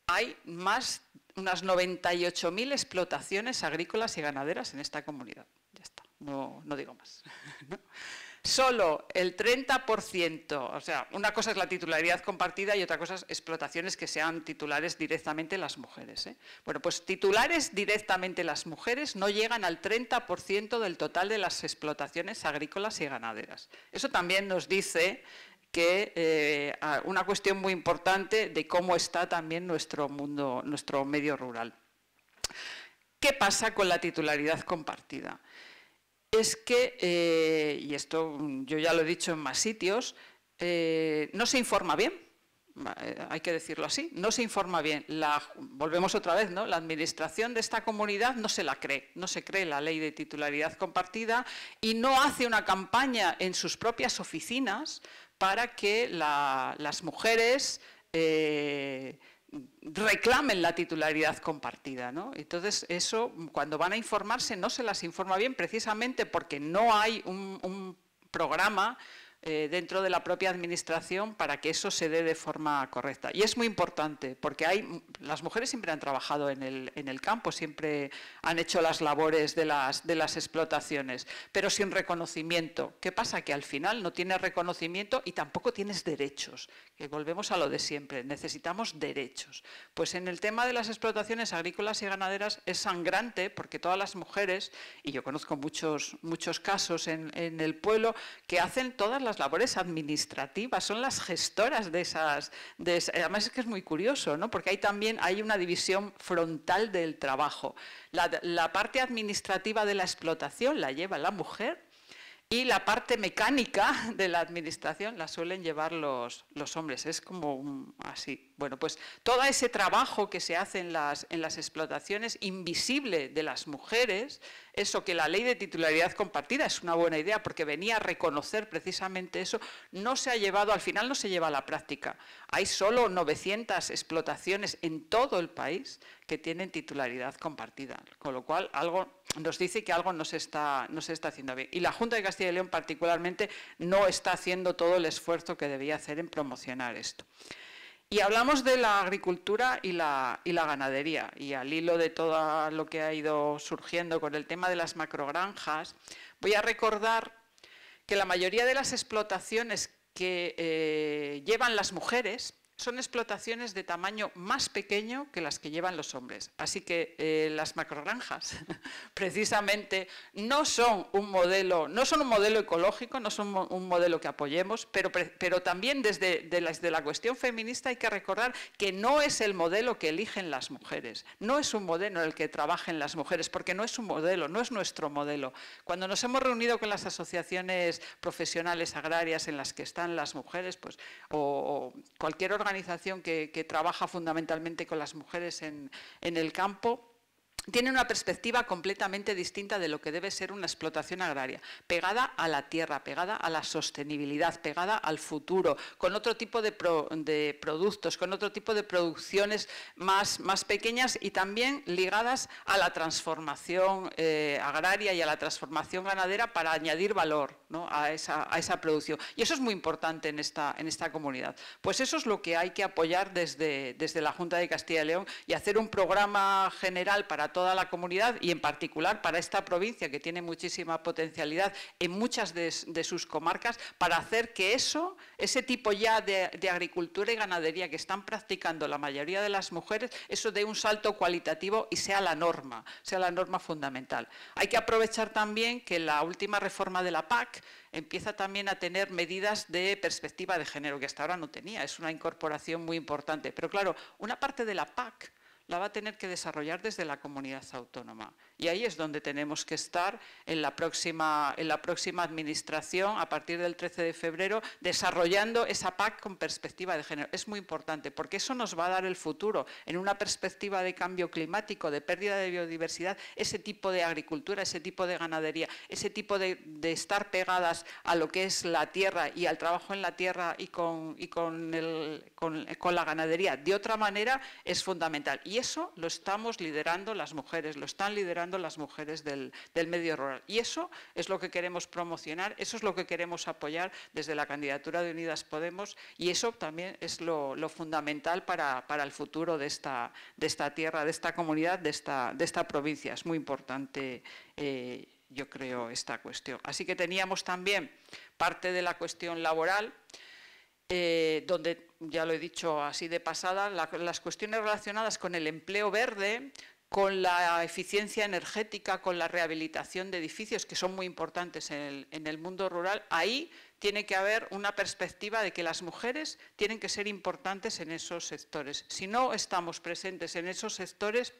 Hay más unas 98.000 explotaciones agrícolas y ganaderas en esta comunidad. Ya está, no, no digo más. Solo el 30%, o sea, una cosa es la titularidad compartida y otra cosa es explotaciones que sean titulares directamente las mujeres. ¿eh? Bueno, pues titulares directamente las mujeres no llegan al 30% del total de las explotaciones agrícolas y ganaderas. Eso también nos dice que eh, una cuestión muy importante de cómo está también nuestro mundo, nuestro medio rural. ¿Qué pasa con la titularidad compartida? es que, eh, y esto yo ya lo he dicho en más sitios, eh, no se informa bien, eh, hay que decirlo así, no se informa bien. volvemos otra vez, ¿no? La administración de esta comunidad no se la cree, no se cree la ley de titularidad compartida y no hace una campaña en sus propias oficinas para que las mujeres reclamen la titularidad compartida. ¿no? Entonces, eso, cuando van a informarse, no se las informa bien, precisamente porque no hay un, un programa eh, dentro de la propia administración para que eso se dé de forma correcta. Y es muy importante, porque hay, las mujeres siempre han trabajado en el, en el campo, siempre han hecho las labores de las, de las explotaciones, pero sin reconocimiento. ¿Qué pasa? Que al final no tienes reconocimiento y tampoco tienes derechos, que volvemos a lo de siempre, necesitamos derechos. Pues en el tema de las explotaciones agrícolas y ganaderas es sangrante, porque todas las mujeres, y yo conozco muchos, muchos casos en, en el pueblo, que hacen todas las las labores administrativas, son las gestoras de esas, además es que es muy curioso, ¿no? porque hay también hay una división frontal del trabajo. La, parte administrativa de la explotación la lleva la mujer y la parte mecánica de la administración la suelen llevar los, hombres. Es como así. Bueno, pues todo ese trabajo que se hace las, en las explotaciones invisible de las mujeres eso, que la ley de titularidad compartida es una buena idea porque venía a reconocer precisamente eso, no se ha llevado, al final no se lleva a la práctica. Hay solo 900 explotaciones en todo el país que tienen titularidad compartida, con lo cual algo nos dice que algo no está, no se está haciendo bien. Y la Junta de Castilla y León particularmente no está haciendo todo el esfuerzo que debía hacer en promocionar esto. Y hablamos de la agricultura y la, ganadería. Y al hilo de todo lo que ha ido surgiendo con el tema de las macrogranjas, voy a recordar que la mayoría de las explotaciones que eh, llevan las mujeres son explotaciones de tamaño más pequeño que las que llevan los hombres. Así que eh, las macrogranjas precisamente no son un modelo, no son un modelo ecológico, no son un modelo que apoyemos, pero, pero también desde, de la, cuestión feminista hay que recordar que no es el modelo que eligen las mujeres, no es un modelo en el que trabajen las mujeres, porque no es un modelo, no es nuestro modelo. Cuando nos hemos reunido con las asociaciones profesionales agrarias en las que están las mujeres, pues, o, o cualquier organización organización que, trabaja fundamentalmente con las mujeres en el campo tiene una perspectiva completamente distinta de lo que debe ser una explotación agraria, pegada a la tierra, pegada a la sostenibilidad, pegada al futuro, con otro tipo de, productos, con otro tipo de producciones más, más, pequeñas y también ligadas a la transformación eh, agraria y a la transformación ganadera para añadir valor a, esa, a, esa, producción. Y eso es muy importante en esta, en esta comunidad. Pues eso es lo que hay que apoyar desde, desde la Junta de Castilla y León y hacer un programa general para a toda la comunidad y en particular para esta provincia que tiene muchísima potencialidad en muchas de, sus comarcas para hacer que eso, ese tipo ya de, de, agricultura y ganadería que están practicando la mayoría de las mujeres, eso dé un salto cualitativo y sea la norma, sea la norma fundamental. Hay que aprovechar también que la última reforma de la PAC empieza también a tener medidas de perspectiva de género que hasta ahora no tenía, es una incorporación muy importante. Pero claro, una parte de la PAC la va a tener que desarrollar desde la comunidad autónoma. Y ahí es donde tenemos que estar en la próxima, en la próxima administración, a partir del 13 de febrero, desarrollando esa PAC con perspectiva de género. Es muy importante porque eso nos va a dar el futuro. En una perspectiva de cambio climático, de pérdida de biodiversidad, ese tipo de agricultura, ese tipo de ganadería, ese tipo de, estar pegadas a lo que es la tierra y al trabajo en la tierra y con, y con, el, con la ganadería de otra manera es fundamental. Y eso lo estamos liderando las mujeres, lo están liderando las mujeres del, medio rural. Y eso es lo que queremos promocionar, eso es lo que queremos apoyar desde la candidatura de Unidas Podemos y eso también es lo, fundamental para, el futuro de esta, de esta tierra, de esta comunidad, de esta, de esta provincia. Es muy importante, eh, yo creo, esta cuestión. Así que teníamos también parte de la cuestión laboral, eh, donde, ya lo he dicho así de pasada, las cuestiones relacionadas con el empleo verde, con la eficiencia energética, con la rehabilitación de edificios, que son muy importantes en el, mundo rural, ahí tiene que haber una perspectiva de que las mujeres tienen que ser importantes en esos sectores. Si no estamos presentes en esos sectores,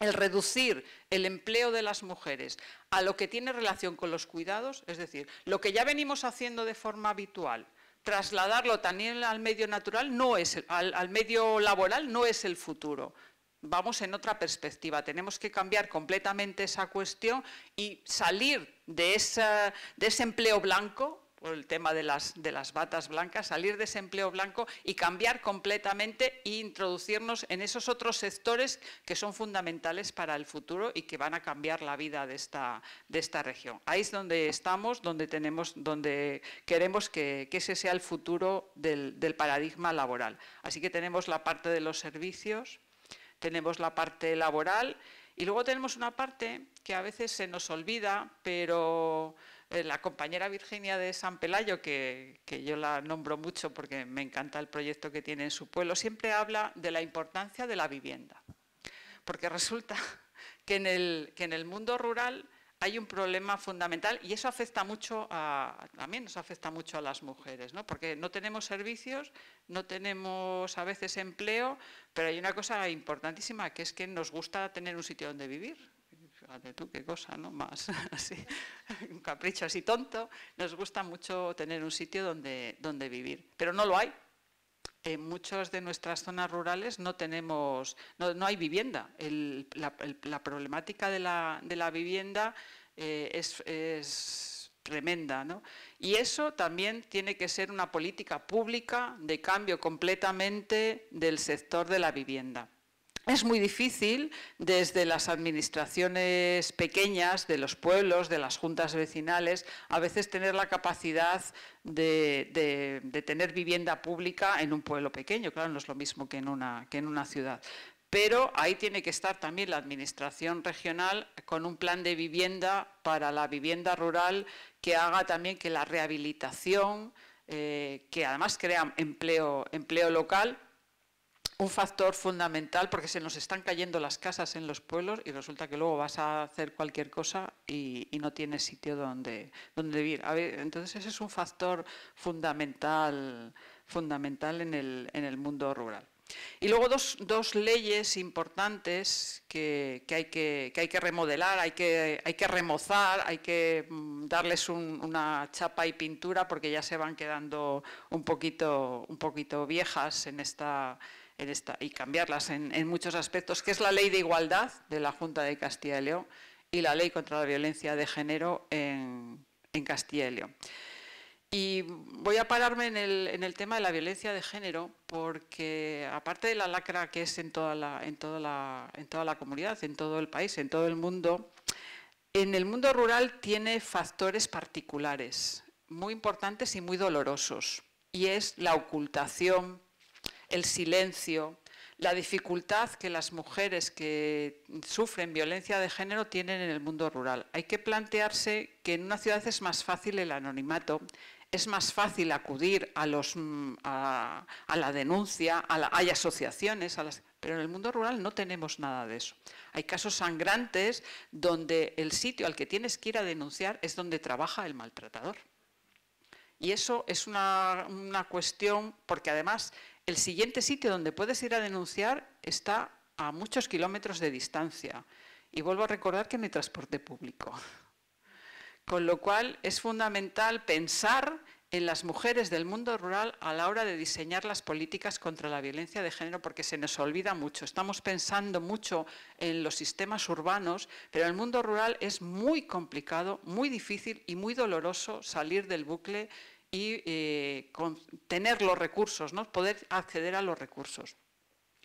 el reducir el empleo de las mujeres a lo que tiene relación con los cuidados, es decir, lo que ya venimos haciendo de forma habitual, trasladarlo también al medio natural, no es, al medio laboral, no es el futuro vamos en otra perspectiva. Tenemos que cambiar completamente esa cuestión y salir de, ese empleo blanco por el tema de las, de las batas blancas, salir de ese empleo blanco y cambiar completamente e introducirnos en esos otros sectores que son fundamentales para el futuro y que van a cambiar la vida de esta, región. Ahí es donde estamos, donde, tenemos, donde queremos que, ese sea el futuro del paradigma laboral. Así que tenemos la parte de los servicios, tenemos la parte laboral y luego tenemos una parte que a veces se nos olvida, pero eh, la compañera Virginia de San Pelayo, que, yo la nombro mucho porque me encanta el proyecto que tiene en su pueblo, siempre habla de la importancia de la vivienda. Porque resulta que en el mundo rural hay un problema fundamental y eso afecta mucho a, también nos afecta mucho a las mujeres, ¿no? Porque no tenemos servicios, no tenemos a veces empleo, pero hay una cosa importantísima que es que nos gusta tener un sitio donde vivir. Fíjate tú qué cosa, ¿no? Más así, un capricho así tonto. Nos gusta mucho tener un sitio donde, donde vivir, pero no lo hay, en muchas de nuestras zonas rurales no tenemos, no, hay vivienda. la, problemática de la, vivienda eh, es, es, tremenda. ¿no? Y eso también tiene que ser una política pública de cambio completamente del sector de la vivienda. Es muy difícil desde las administraciones pequeñas, de los pueblos, de las juntas vecinales, a veces tener la capacidad de, tener vivienda pública en un pueblo pequeño. Claro, no es lo mismo que en una, que en una ciudad pero ahí tiene que estar también la administración regional con un plan de vivienda para la vivienda rural que haga también que la rehabilitación, eh, que además crea empleo local, un factor fundamental porque se nos están cayendo las casas en los pueblos y resulta que luego vas a hacer cualquier cosa y, no tienes sitio donde, donde vivir. entonces ese es un factor fundamental, fundamental en, el, mundo rural. Y luego dos, leyes importantes que, hay que, hay que, remodelar, hay que, hay que remozar, hay que mm, darles una chapa y pintura porque ya se van quedando un poquito, un poquito viejas en esta, y cambiarlas en, muchos aspectos, que es la ley de igualdad de la Junta de Castilla y León y la ley contra la violencia de género en, Castilla y León. Y voy a pararme en el, tema de la violencia de género, porque aparte de la lacra que es en toda la, en toda en toda la comunidad, en todo el país, en todo el mundo, en el mundo rural tiene factores particulares, muy importantes y muy dolorosos, y es la ocultación el silencio, la dificultad que las mujeres que sufren violencia de género tienen en el mundo rural. Hay que plantearse que en una ciudad es más fácil el anonimato, es más fácil acudir a, los, mm, a, la denuncia, hay asociaciones, a las, pero en el mundo rural no tenemos nada de eso. Hay casos sangrantes donde el sitio al que tienes que ir a denunciar es donde trabaja el maltratador. Y eso es una cuestión, porque además el siguiente sitio donde puedes ir a denunciar está a muchos kilómetros de distancia. Y vuelvo a recordar que no hay transporte público. Con lo cual es fundamental pensar en las mujeres del mundo rural a la hora de diseñar las políticas contra la violencia de género, porque se nos olvida mucho. Estamos pensando mucho en los sistemas urbanos, pero el mundo rural es muy complicado, muy difícil y muy doloroso salir del bucle y eh, tener los recursos, ¿no? poder acceder a los recursos.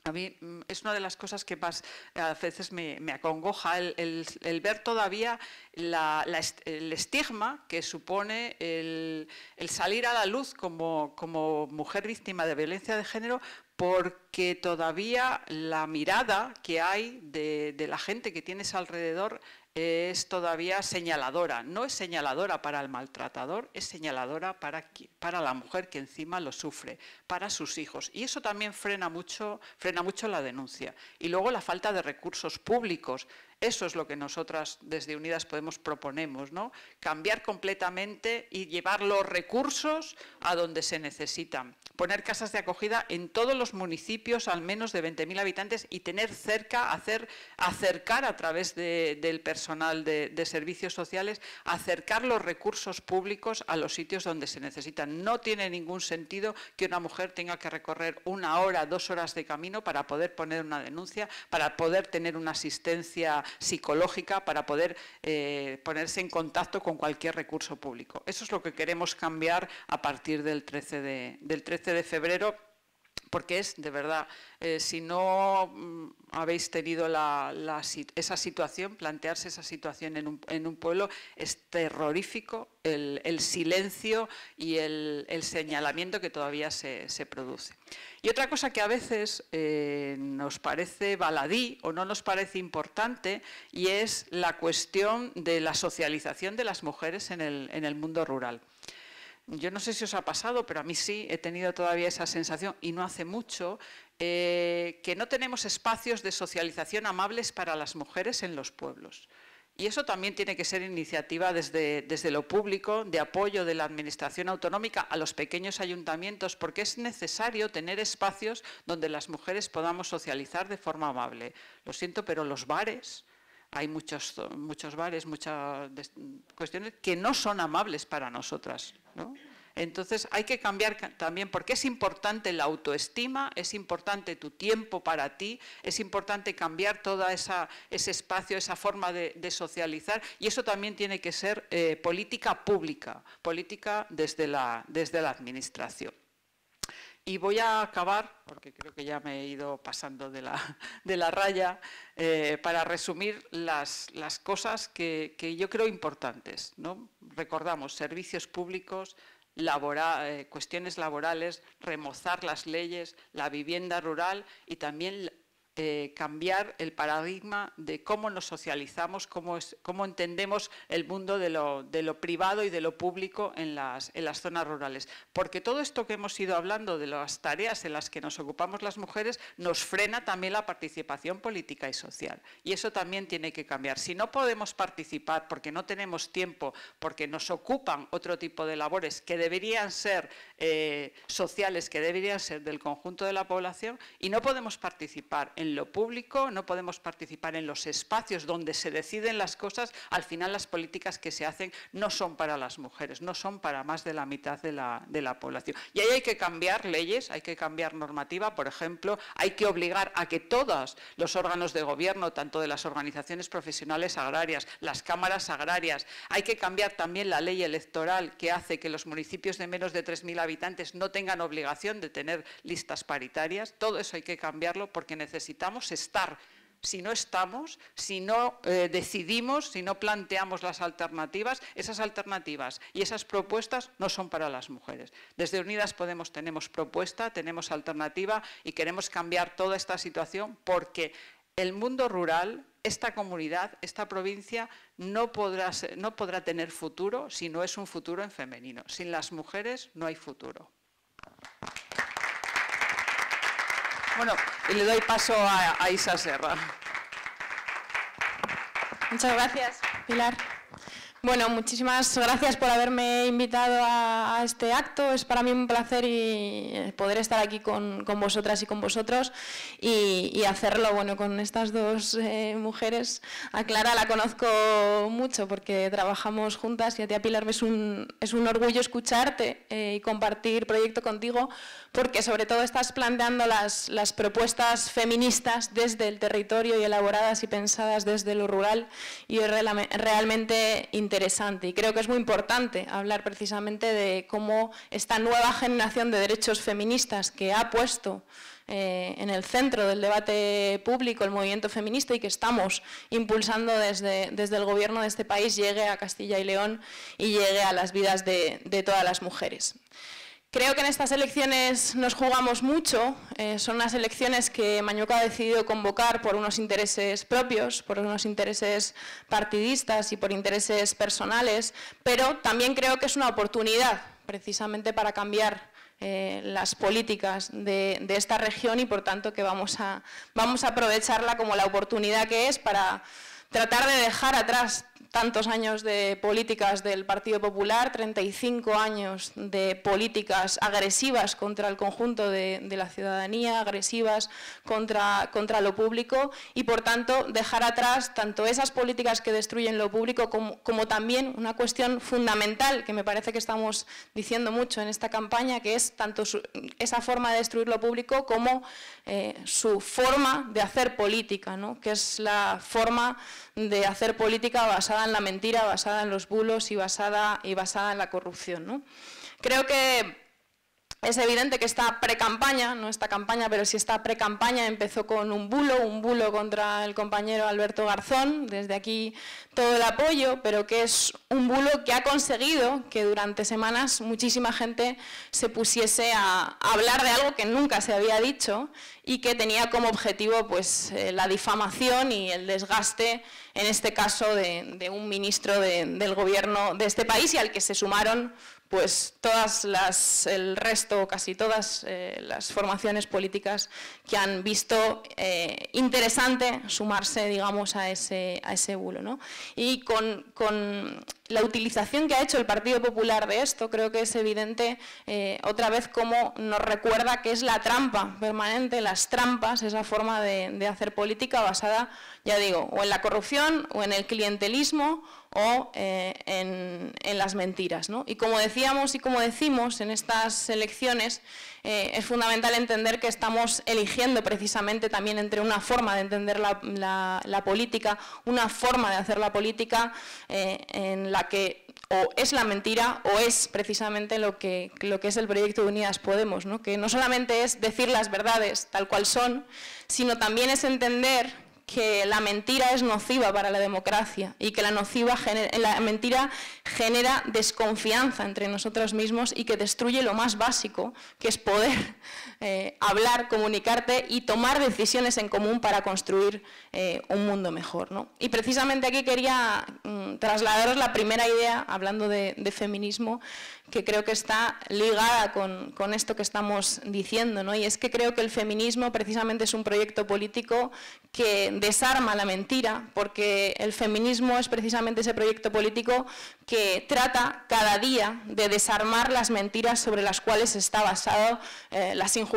A mí mm, es una de las cosas que más a veces me, acongoja, el, ver todavía el estigma que supone el, salir a la luz como, mujer víctima de violencia de género, porque todavía la mirada que hay de, de la gente que tienes alrededor es todavía señaladora. No es señaladora para el maltratador, es señaladora para, para la mujer que encima lo sufre, para sus hijos. Y eso también frena mucho, frena mucho la denuncia. Y luego la falta de recursos públicos. Eso es lo que nosotras desde Unidas Podemos proponemos, ¿no? Cambiar completamente y llevar los recursos a donde se necesitan. Poner casas de acogida en todos los municipios, al menos de 20.000 habitantes, y tener cerca, hacer, acercar a través del personal de servicios sociales, acercar los recursos públicos a los sitios donde se necesitan. No tiene ningún sentido que una mujer tenga que recorrer una hora, dos horas de camino para poder poner una denuncia, para poder tener una asistencia psicológica para poder eh, ponerse en contacto con cualquier recurso público. Eso es lo que queremos cambiar a partir del 13 del 13 de febrero porque es de verdad, eh, si no mm, habéis tenido esa situación, plantearse esa situación en un, pueblo, es terrorífico el, silencio y el, señalamiento que todavía se, produce. Y otra cosa que a veces eh, nos parece baladí o no nos parece importante y es la cuestión de la socialización de las mujeres en el mundo rural. Yo no sé si os ha pasado, pero a mí sí, he tenido todavía esa sensación, y no hace mucho, eh, que no tenemos espacios de socialización amables para las mujeres en los pueblos. Y eso también tiene que ser iniciativa desde, lo público, de apoyo de la Administración autonómica a los pequeños ayuntamientos, porque es necesario tener espacios donde las mujeres podamos socializar de forma amable. Lo siento, pero los bares, hay muchos, muchos bares, muchas cuestiones que no son amables para nosotras. ¿no? Entonces hay que cambiar también, porque es importante la autoestima, es importante tu tiempo para ti, es importante cambiar todo ese espacio, esa forma de, socializar, y eso también tiene que ser eh, política pública, política desde la, desde la administración. Y voy a acabar, porque creo que ya me he ido pasando de la, de la raya, eh, para resumir las, las cosas que, yo creo importantes. ¿no? Recordamos, servicios públicos, eh, cuestiones laborales, remozar las leyes, la vivienda rural y también eh, cambiar el paradigma de cómo nos socializamos, cómo, entendemos el mundo de lo, privado y de lo público en las, zonas rurales. Porque todo esto que hemos ido hablando de las tareas en las que nos ocupamos las mujeres nos frena también la participación política y social. Y eso también tiene que cambiar. Si no podemos participar porque no tenemos tiempo, porque nos ocupan otro tipo de labores que deberían ser eh, sociales, que deberían ser del conjunto de la población, y no podemos participar en lo público, no podemos participar en los espacios donde se deciden las cosas, al final las políticas que se hacen no son para las mujeres, no son para más de la mitad de la, de la población. Y ahí hay que cambiar leyes, hay que cambiar normativa, por ejemplo, hay que obligar a que todos los órganos de gobierno, tanto de las organizaciones profesionales agrarias, las cámaras agrarias, hay que cambiar también la ley electoral que hace que los municipios de menos de 3.000 habitantes no tengan obligación de tener listas paritarias, todo eso hay que cambiarlo porque necesitamos necesitamos estar. Si no estamos, si no eh, decidimos, si no planteamos las alternativas, esas alternativas y esas propuestas no son para las mujeres. Desde Unidas Podemos tenemos propuesta, tenemos alternativa y queremos cambiar toda esta situación porque el mundo rural, esta comunidad, esta provincia, no podrá, no podrá, tener futuro si no es un futuro en femenino. Sin las mujeres no hay futuro. Bueno, y le doy paso a, a Isa Serra. Muchas gracias, Pilar. Bueno, muchísimas gracias por haberme invitado a, este acto. Es para mí un placer y eh, poder estar aquí con, con vosotras y con vosotros y, hacerlo bueno, con estas dos eh, mujeres. A Clara la conozco mucho porque trabajamos juntas y a ti, a Pilar, es un, es un orgullo escucharte eh, y compartir proyecto contigo porque sobre todo estás planteando las, las propuestas feministas desde el territorio y elaboradas y pensadas desde lo rural y realmente interesante y creo que es muy importante hablar precisamente de cómo esta nueva generación de derechos feministas que ha puesto eh, en el centro del debate público el movimiento feminista y que estamos impulsando desde, desde el gobierno de este país llegue a Castilla y León y llegue a las vidas de, de todas las mujeres. Creo que en estas elecciones nos jugamos mucho, eh, son unas elecciones que Mañuca ha decidido convocar por unos intereses propios, por unos intereses partidistas y por intereses personales, pero también creo que es una oportunidad precisamente para cambiar eh, las políticas de, esta región y por tanto que vamos a, vamos a aprovecharla como la oportunidad que es para tratar de dejar atrás tantos años de políticas del Partido Popular, 35 años de políticas agresivas contra el conjunto de, la ciudadanía, agresivas contra, contra, lo público y, por tanto, dejar atrás tanto esas políticas que destruyen lo público como, también una cuestión fundamental que me parece que estamos diciendo mucho en esta campaña, que es tanto esa forma de destruir lo público como eh, su forma de hacer política, ¿no? que es la forma de hacer política basada en la mentira, basada en los bulos y basada, y basada en la corrupción. ¿no? Creo que es evidente que esta precampaña, no esta campaña, pero sí esta pre-campaña empezó con un bulo, un bulo contra el compañero Alberto Garzón, desde aquí todo el apoyo, pero que es un bulo que ha conseguido que durante semanas muchísima gente se pusiese a hablar de algo que nunca se había dicho y que tenía como objetivo pues, eh, la difamación y el desgaste, en este caso, de, un ministro del gobierno de este país y al que se sumaron pues todas las, el resto, casi todas eh, las formaciones políticas que han visto eh, interesante sumarse, digamos, a ese, a ese bulo. ¿no? Y con, la utilización que ha hecho el Partido Popular de esto, creo que es evidente eh, otra vez cómo nos recuerda que es la trampa permanente, las trampas, esa forma de hacer política basada, ya digo, o en la corrupción, o en el clientelismo, o eh, en, las mentiras. Y como decíamos y como decimos en estas elecciones, eh, es fundamental entender que estamos eligiendo precisamente también entre una forma de entender la, política, una forma de hacer la política eh, en la que o es la mentira o es precisamente lo que, lo que es el proyecto de Unidas Podemos, ¿no? que no solamente es decir las verdades tal cual son, sino también es entender que la mentira es nociva para la democracia y que la, nociva la mentira genera desconfianza entre nosotros mismos y que destruye lo más básico, que es poder. Eh, hablar, comunicarte y tomar decisiones en común para construir eh, un mundo mejor. Y precisamente aquí quería mm, trasladaros la primera idea, hablando de, feminismo, que creo que está ligada con, esto que estamos diciendo, ¿no? y es que creo que el feminismo precisamente es un proyecto político que desarma la mentira, porque el feminismo es precisamente ese proyecto político que trata cada día de desarmar las mentiras sobre las cuales está basado eh, las injusticias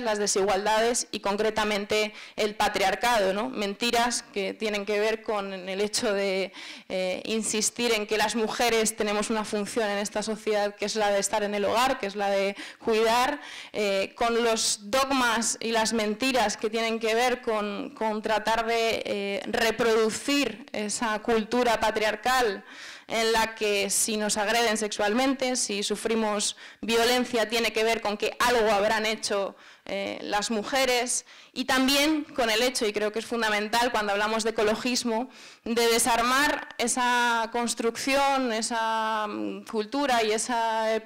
las desigualdades y concretamente el patriarcado, ¿no? mentiras que tienen que ver con el hecho de eh, insistir en que las mujeres tenemos una función en esta sociedad que es la de estar en el hogar, que es la de cuidar, eh, con los dogmas y las mentiras que tienen que ver con, tratar de eh, reproducir esa cultura patriarcal, en la que si nos agreden sexualmente, si sufrimos violencia, tiene que ver con que algo habrán hecho eh, las mujeres y también con el hecho, y creo que es fundamental cuando hablamos de ecologismo, de desarmar esa construcción, esa mm, cultura y ese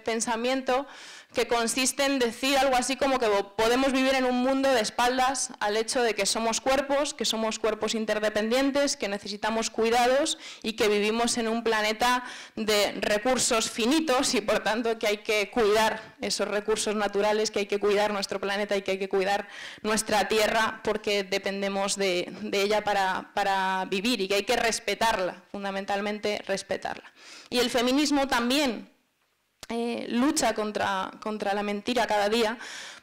pensamiento que consiste en decir algo así como que podemos vivir en un mundo de espaldas al hecho de que somos cuerpos, que somos cuerpos interdependientes, que necesitamos cuidados y que vivimos en un planeta de recursos finitos y por tanto que hay que cuidar esos recursos naturales, que hay que cuidar nuestro planeta y que hay que cuidar nuestra tierra porque dependemos de, ella para, para vivir y que hay que respetarla, fundamentalmente respetarla. Y el feminismo también eh, lucha contra, contra la mentira cada día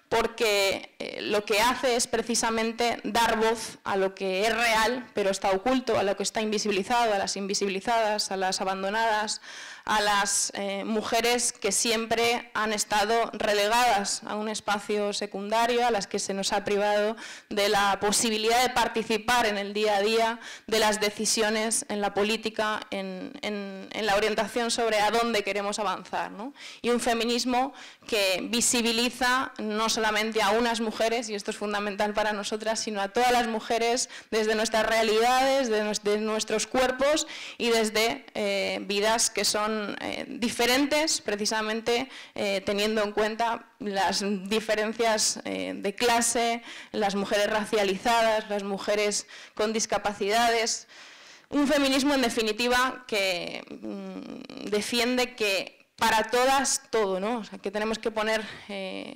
porque eh, lo que hace es precisamente dar voz a lo que es real, pero está oculto, a lo que está invisibilizado, a las invisibilizadas, a las abandonadas, a las eh, mujeres que siempre han estado relegadas a un espacio secundario, a las que se nos ha privado de la posibilidad de participar en el día a día de las decisiones en la política, en, en la orientación sobre a dónde queremos avanzar. ¿no? Y un feminismo que visibiliza no solamente a unas mujeres, y esto es fundamental para nosotras, sino a todas las mujeres desde nuestras realidades, desde nuestros cuerpos y desde eh, vidas que son eh, diferentes, precisamente eh, teniendo en cuenta las diferencias de clase, las mujeres racializadas, las mujeres con discapacidades. Un feminismo, en definitiva, que mm, defiende que para todas todo, ¿no? O sea, que tenemos que poner, eh,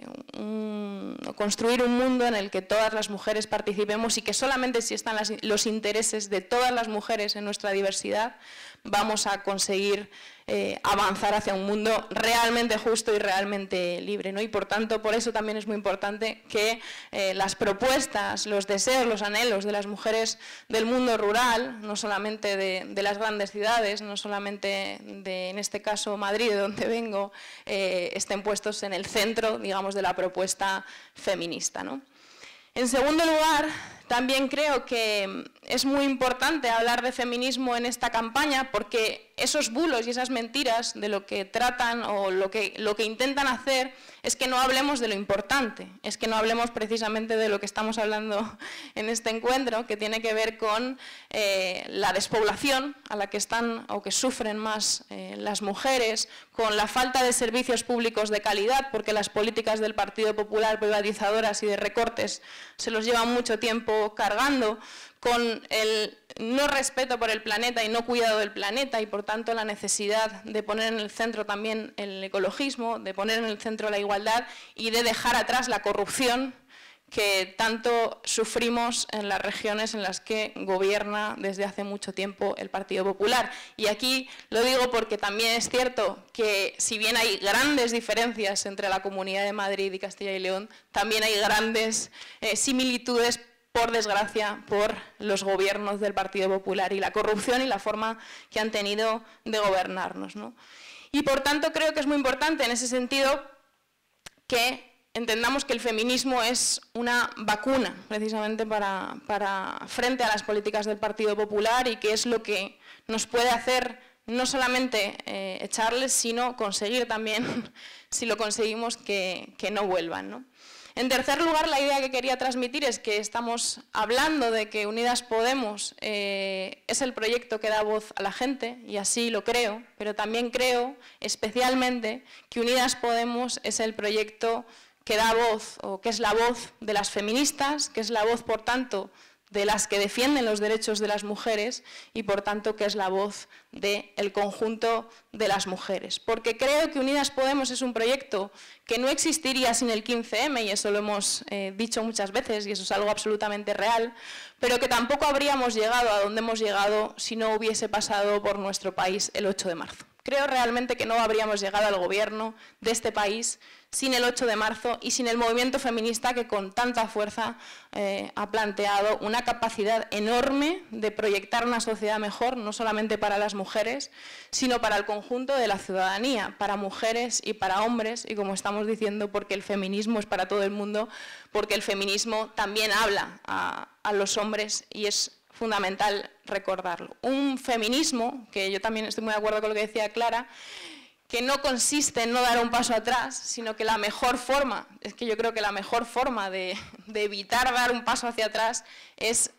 construir un mundo en el que todas las mujeres participemos y que solamente si están los intereses de todas las mujeres en nuestra diversidad vamos a conseguir eh, avanzar hacia un mundo realmente justo y realmente libre. ¿no? Y por tanto, por eso también es muy importante que eh, las propuestas, los deseos, los anhelos de las mujeres del mundo rural, no solamente de, las grandes ciudades, no solamente de, en este caso, Madrid, de donde vengo, eh, estén puestos en el centro, digamos, de la propuesta feminista. En segundo lugar, también creo que es muy importante hablar de feminismo en esta campaña porque esos bulos y esas mentiras de lo que tratan o lo que, lo que intentan hacer es que no hablemos de lo importante, es que no hablemos precisamente de lo que estamos hablando en este encuentro, que tiene que ver con eh, la despoblación a la que están o que sufren más eh, las mujeres, con la falta de servicios públicos de calidad, porque las políticas del Partido Popular privatizadoras y de recortes se los llevan mucho tiempo cargando con el no respeto por el planeta y no cuidado del planeta y por tanto la necesidad de poner en el centro también el ecologismo, de poner en el centro la igualdad y de dejar atrás la corrupción que tanto sufrimos en las regiones en las que gobierna desde hace mucho tiempo el Partido Popular. Y aquí lo digo porque también es cierto que si bien hay grandes diferencias entre la Comunidad de Madrid y Castilla y León, también hay grandes eh, similitudes por desgracia, por los gobiernos del Partido Popular y la corrupción y la forma que han tenido de gobernarnos. ¿no? Y por tanto creo que es muy importante en ese sentido que entendamos que el feminismo es una vacuna precisamente para, frente a las políticas del Partido Popular y que es lo que nos puede hacer no solamente eh, echarles, sino conseguir también, si lo conseguimos, que, que no vuelvan. ¿no? En tercer lugar, la idea que quería transmitir es que estamos hablando de que Unidas Podemos eh, es el proyecto que da voz a la gente, y así lo creo, pero también creo especialmente que Unidas Podemos es el proyecto que da voz, o que es la voz de las feministas, que es la voz, por tanto, de las que defienden los derechos de las mujeres y por tanto que es la voz del conjunto de las mujeres. Porque creo que Unidas Podemos es un proyecto que no existiría sin el 15M y eso lo hemos eh, dicho muchas veces y eso es algo absolutamente real, pero que tampoco habríamos llegado a donde hemos llegado si no hubiese pasado por nuestro país el 8 de marzo. Creo realmente que no habríamos llegado al gobierno de este país sin el 8 de marzo y sin el movimiento feminista que con tanta fuerza eh, ha planteado una capacidad enorme de proyectar una sociedad mejor, no solamente para las mujeres, sino para el conjunto de la ciudadanía, para mujeres y para hombres, y como estamos diciendo, porque el feminismo es para todo el mundo, porque el feminismo también habla a los hombres y es fundamental recordarlo. Un feminismo, que yo también estoy muy de acuerdo con lo que decía Clara, que no consiste en no dar un paso atrás, sino que la mejor forma, es que yo creo que la mejor forma de, evitar dar un paso hacia atrás es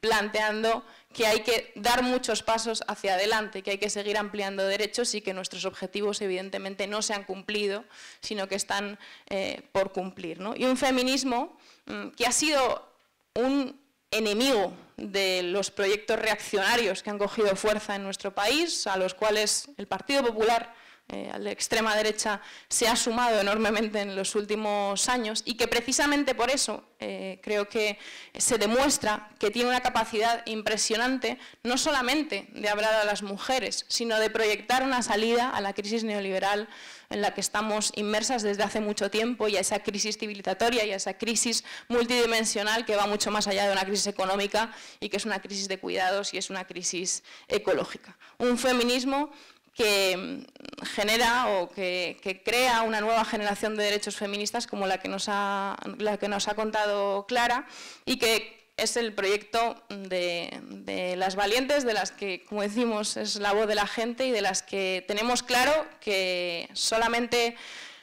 planteando que hay que dar muchos pasos hacia adelante, que hay que seguir ampliando derechos y que nuestros objetivos evidentemente no se han cumplido, sino que están eh, por cumplir. Y un feminismo mm, que ha sido un enemigo de los proyectos reaccionarios que han cogido fuerza en nuestro país, a los cuales el Partido Popular eh, a la extrema derecha se ha sumado enormemente en los últimos años y que precisamente por eso eh, creo que se demuestra que tiene una capacidad impresionante no solamente de hablar a las mujeres, sino de proyectar una salida a la crisis neoliberal en la que estamos inmersas desde hace mucho tiempo y a esa crisis civilizatoria y a esa crisis multidimensional que va mucho más allá de una crisis económica y que es una crisis de cuidados y es una crisis ecológica. Un feminismo que mm, genera o que, crea una nueva generación de derechos feministas como la que, nos ha, la que nos ha contado Clara y que es el proyecto de, de las valientes, de las que, como decimos, es la voz de la gente y de las que tenemos claro que solamente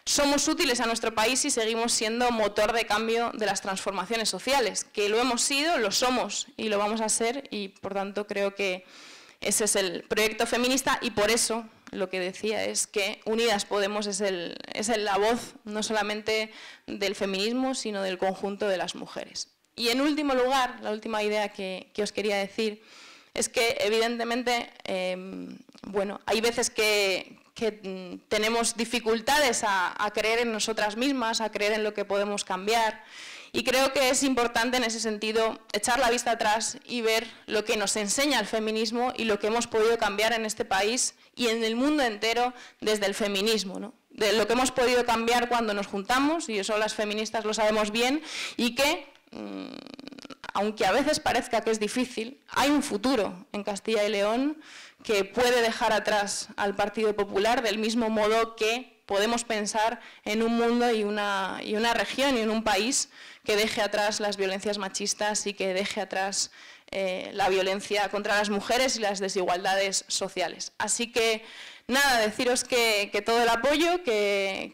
somos útiles a nuestro país y seguimos siendo motor de cambio de las transformaciones sociales, que lo hemos sido, lo somos y lo vamos a ser y, por tanto, creo que ese es el proyecto feminista y por eso lo que decía es que Unidas Podemos es, la voz no solamente del feminismo, sino del conjunto de las mujeres. Y en último lugar, la última idea que, os quería decir es que evidentemente em, bueno, hay veces que, mm, tenemos dificultades a creer en nosotras mismas, a creer en lo que podemos cambiar. Y creo que es importante en ese sentido echar la vista atrás y ver lo que nos enseña el feminismo y lo que hemos podido cambiar en este país y en el mundo entero desde el feminismo. ¿no? De lo que hemos podido cambiar cuando nos juntamos, y eso las feministas lo sabemos bien, y que, mm, aunque a veces parezca que es difícil, hay un futuro en Castilla y León que puede dejar atrás al Partido Popular del mismo modo que podemos pensar en un mundo y una, y una región y en un país que deje atrás las violencias machistas y que deje atrás eh, la violencia contra las mujeres y las desigualdades sociales. Así que nada, deciros que, todo el apoyo, que,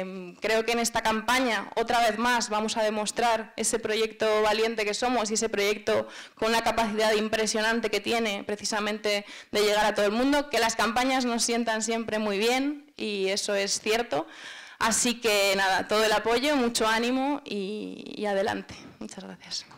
em, creo que en esta campaña otra vez más vamos a demostrar ese proyecto valiente que somos y ese proyecto con una capacidad impresionante que tiene precisamente de llegar a todo el mundo, que las campañas nos sientan siempre muy bien y eso es cierto. Así que nada, todo el apoyo, mucho ánimo y, adelante. Muchas gracias.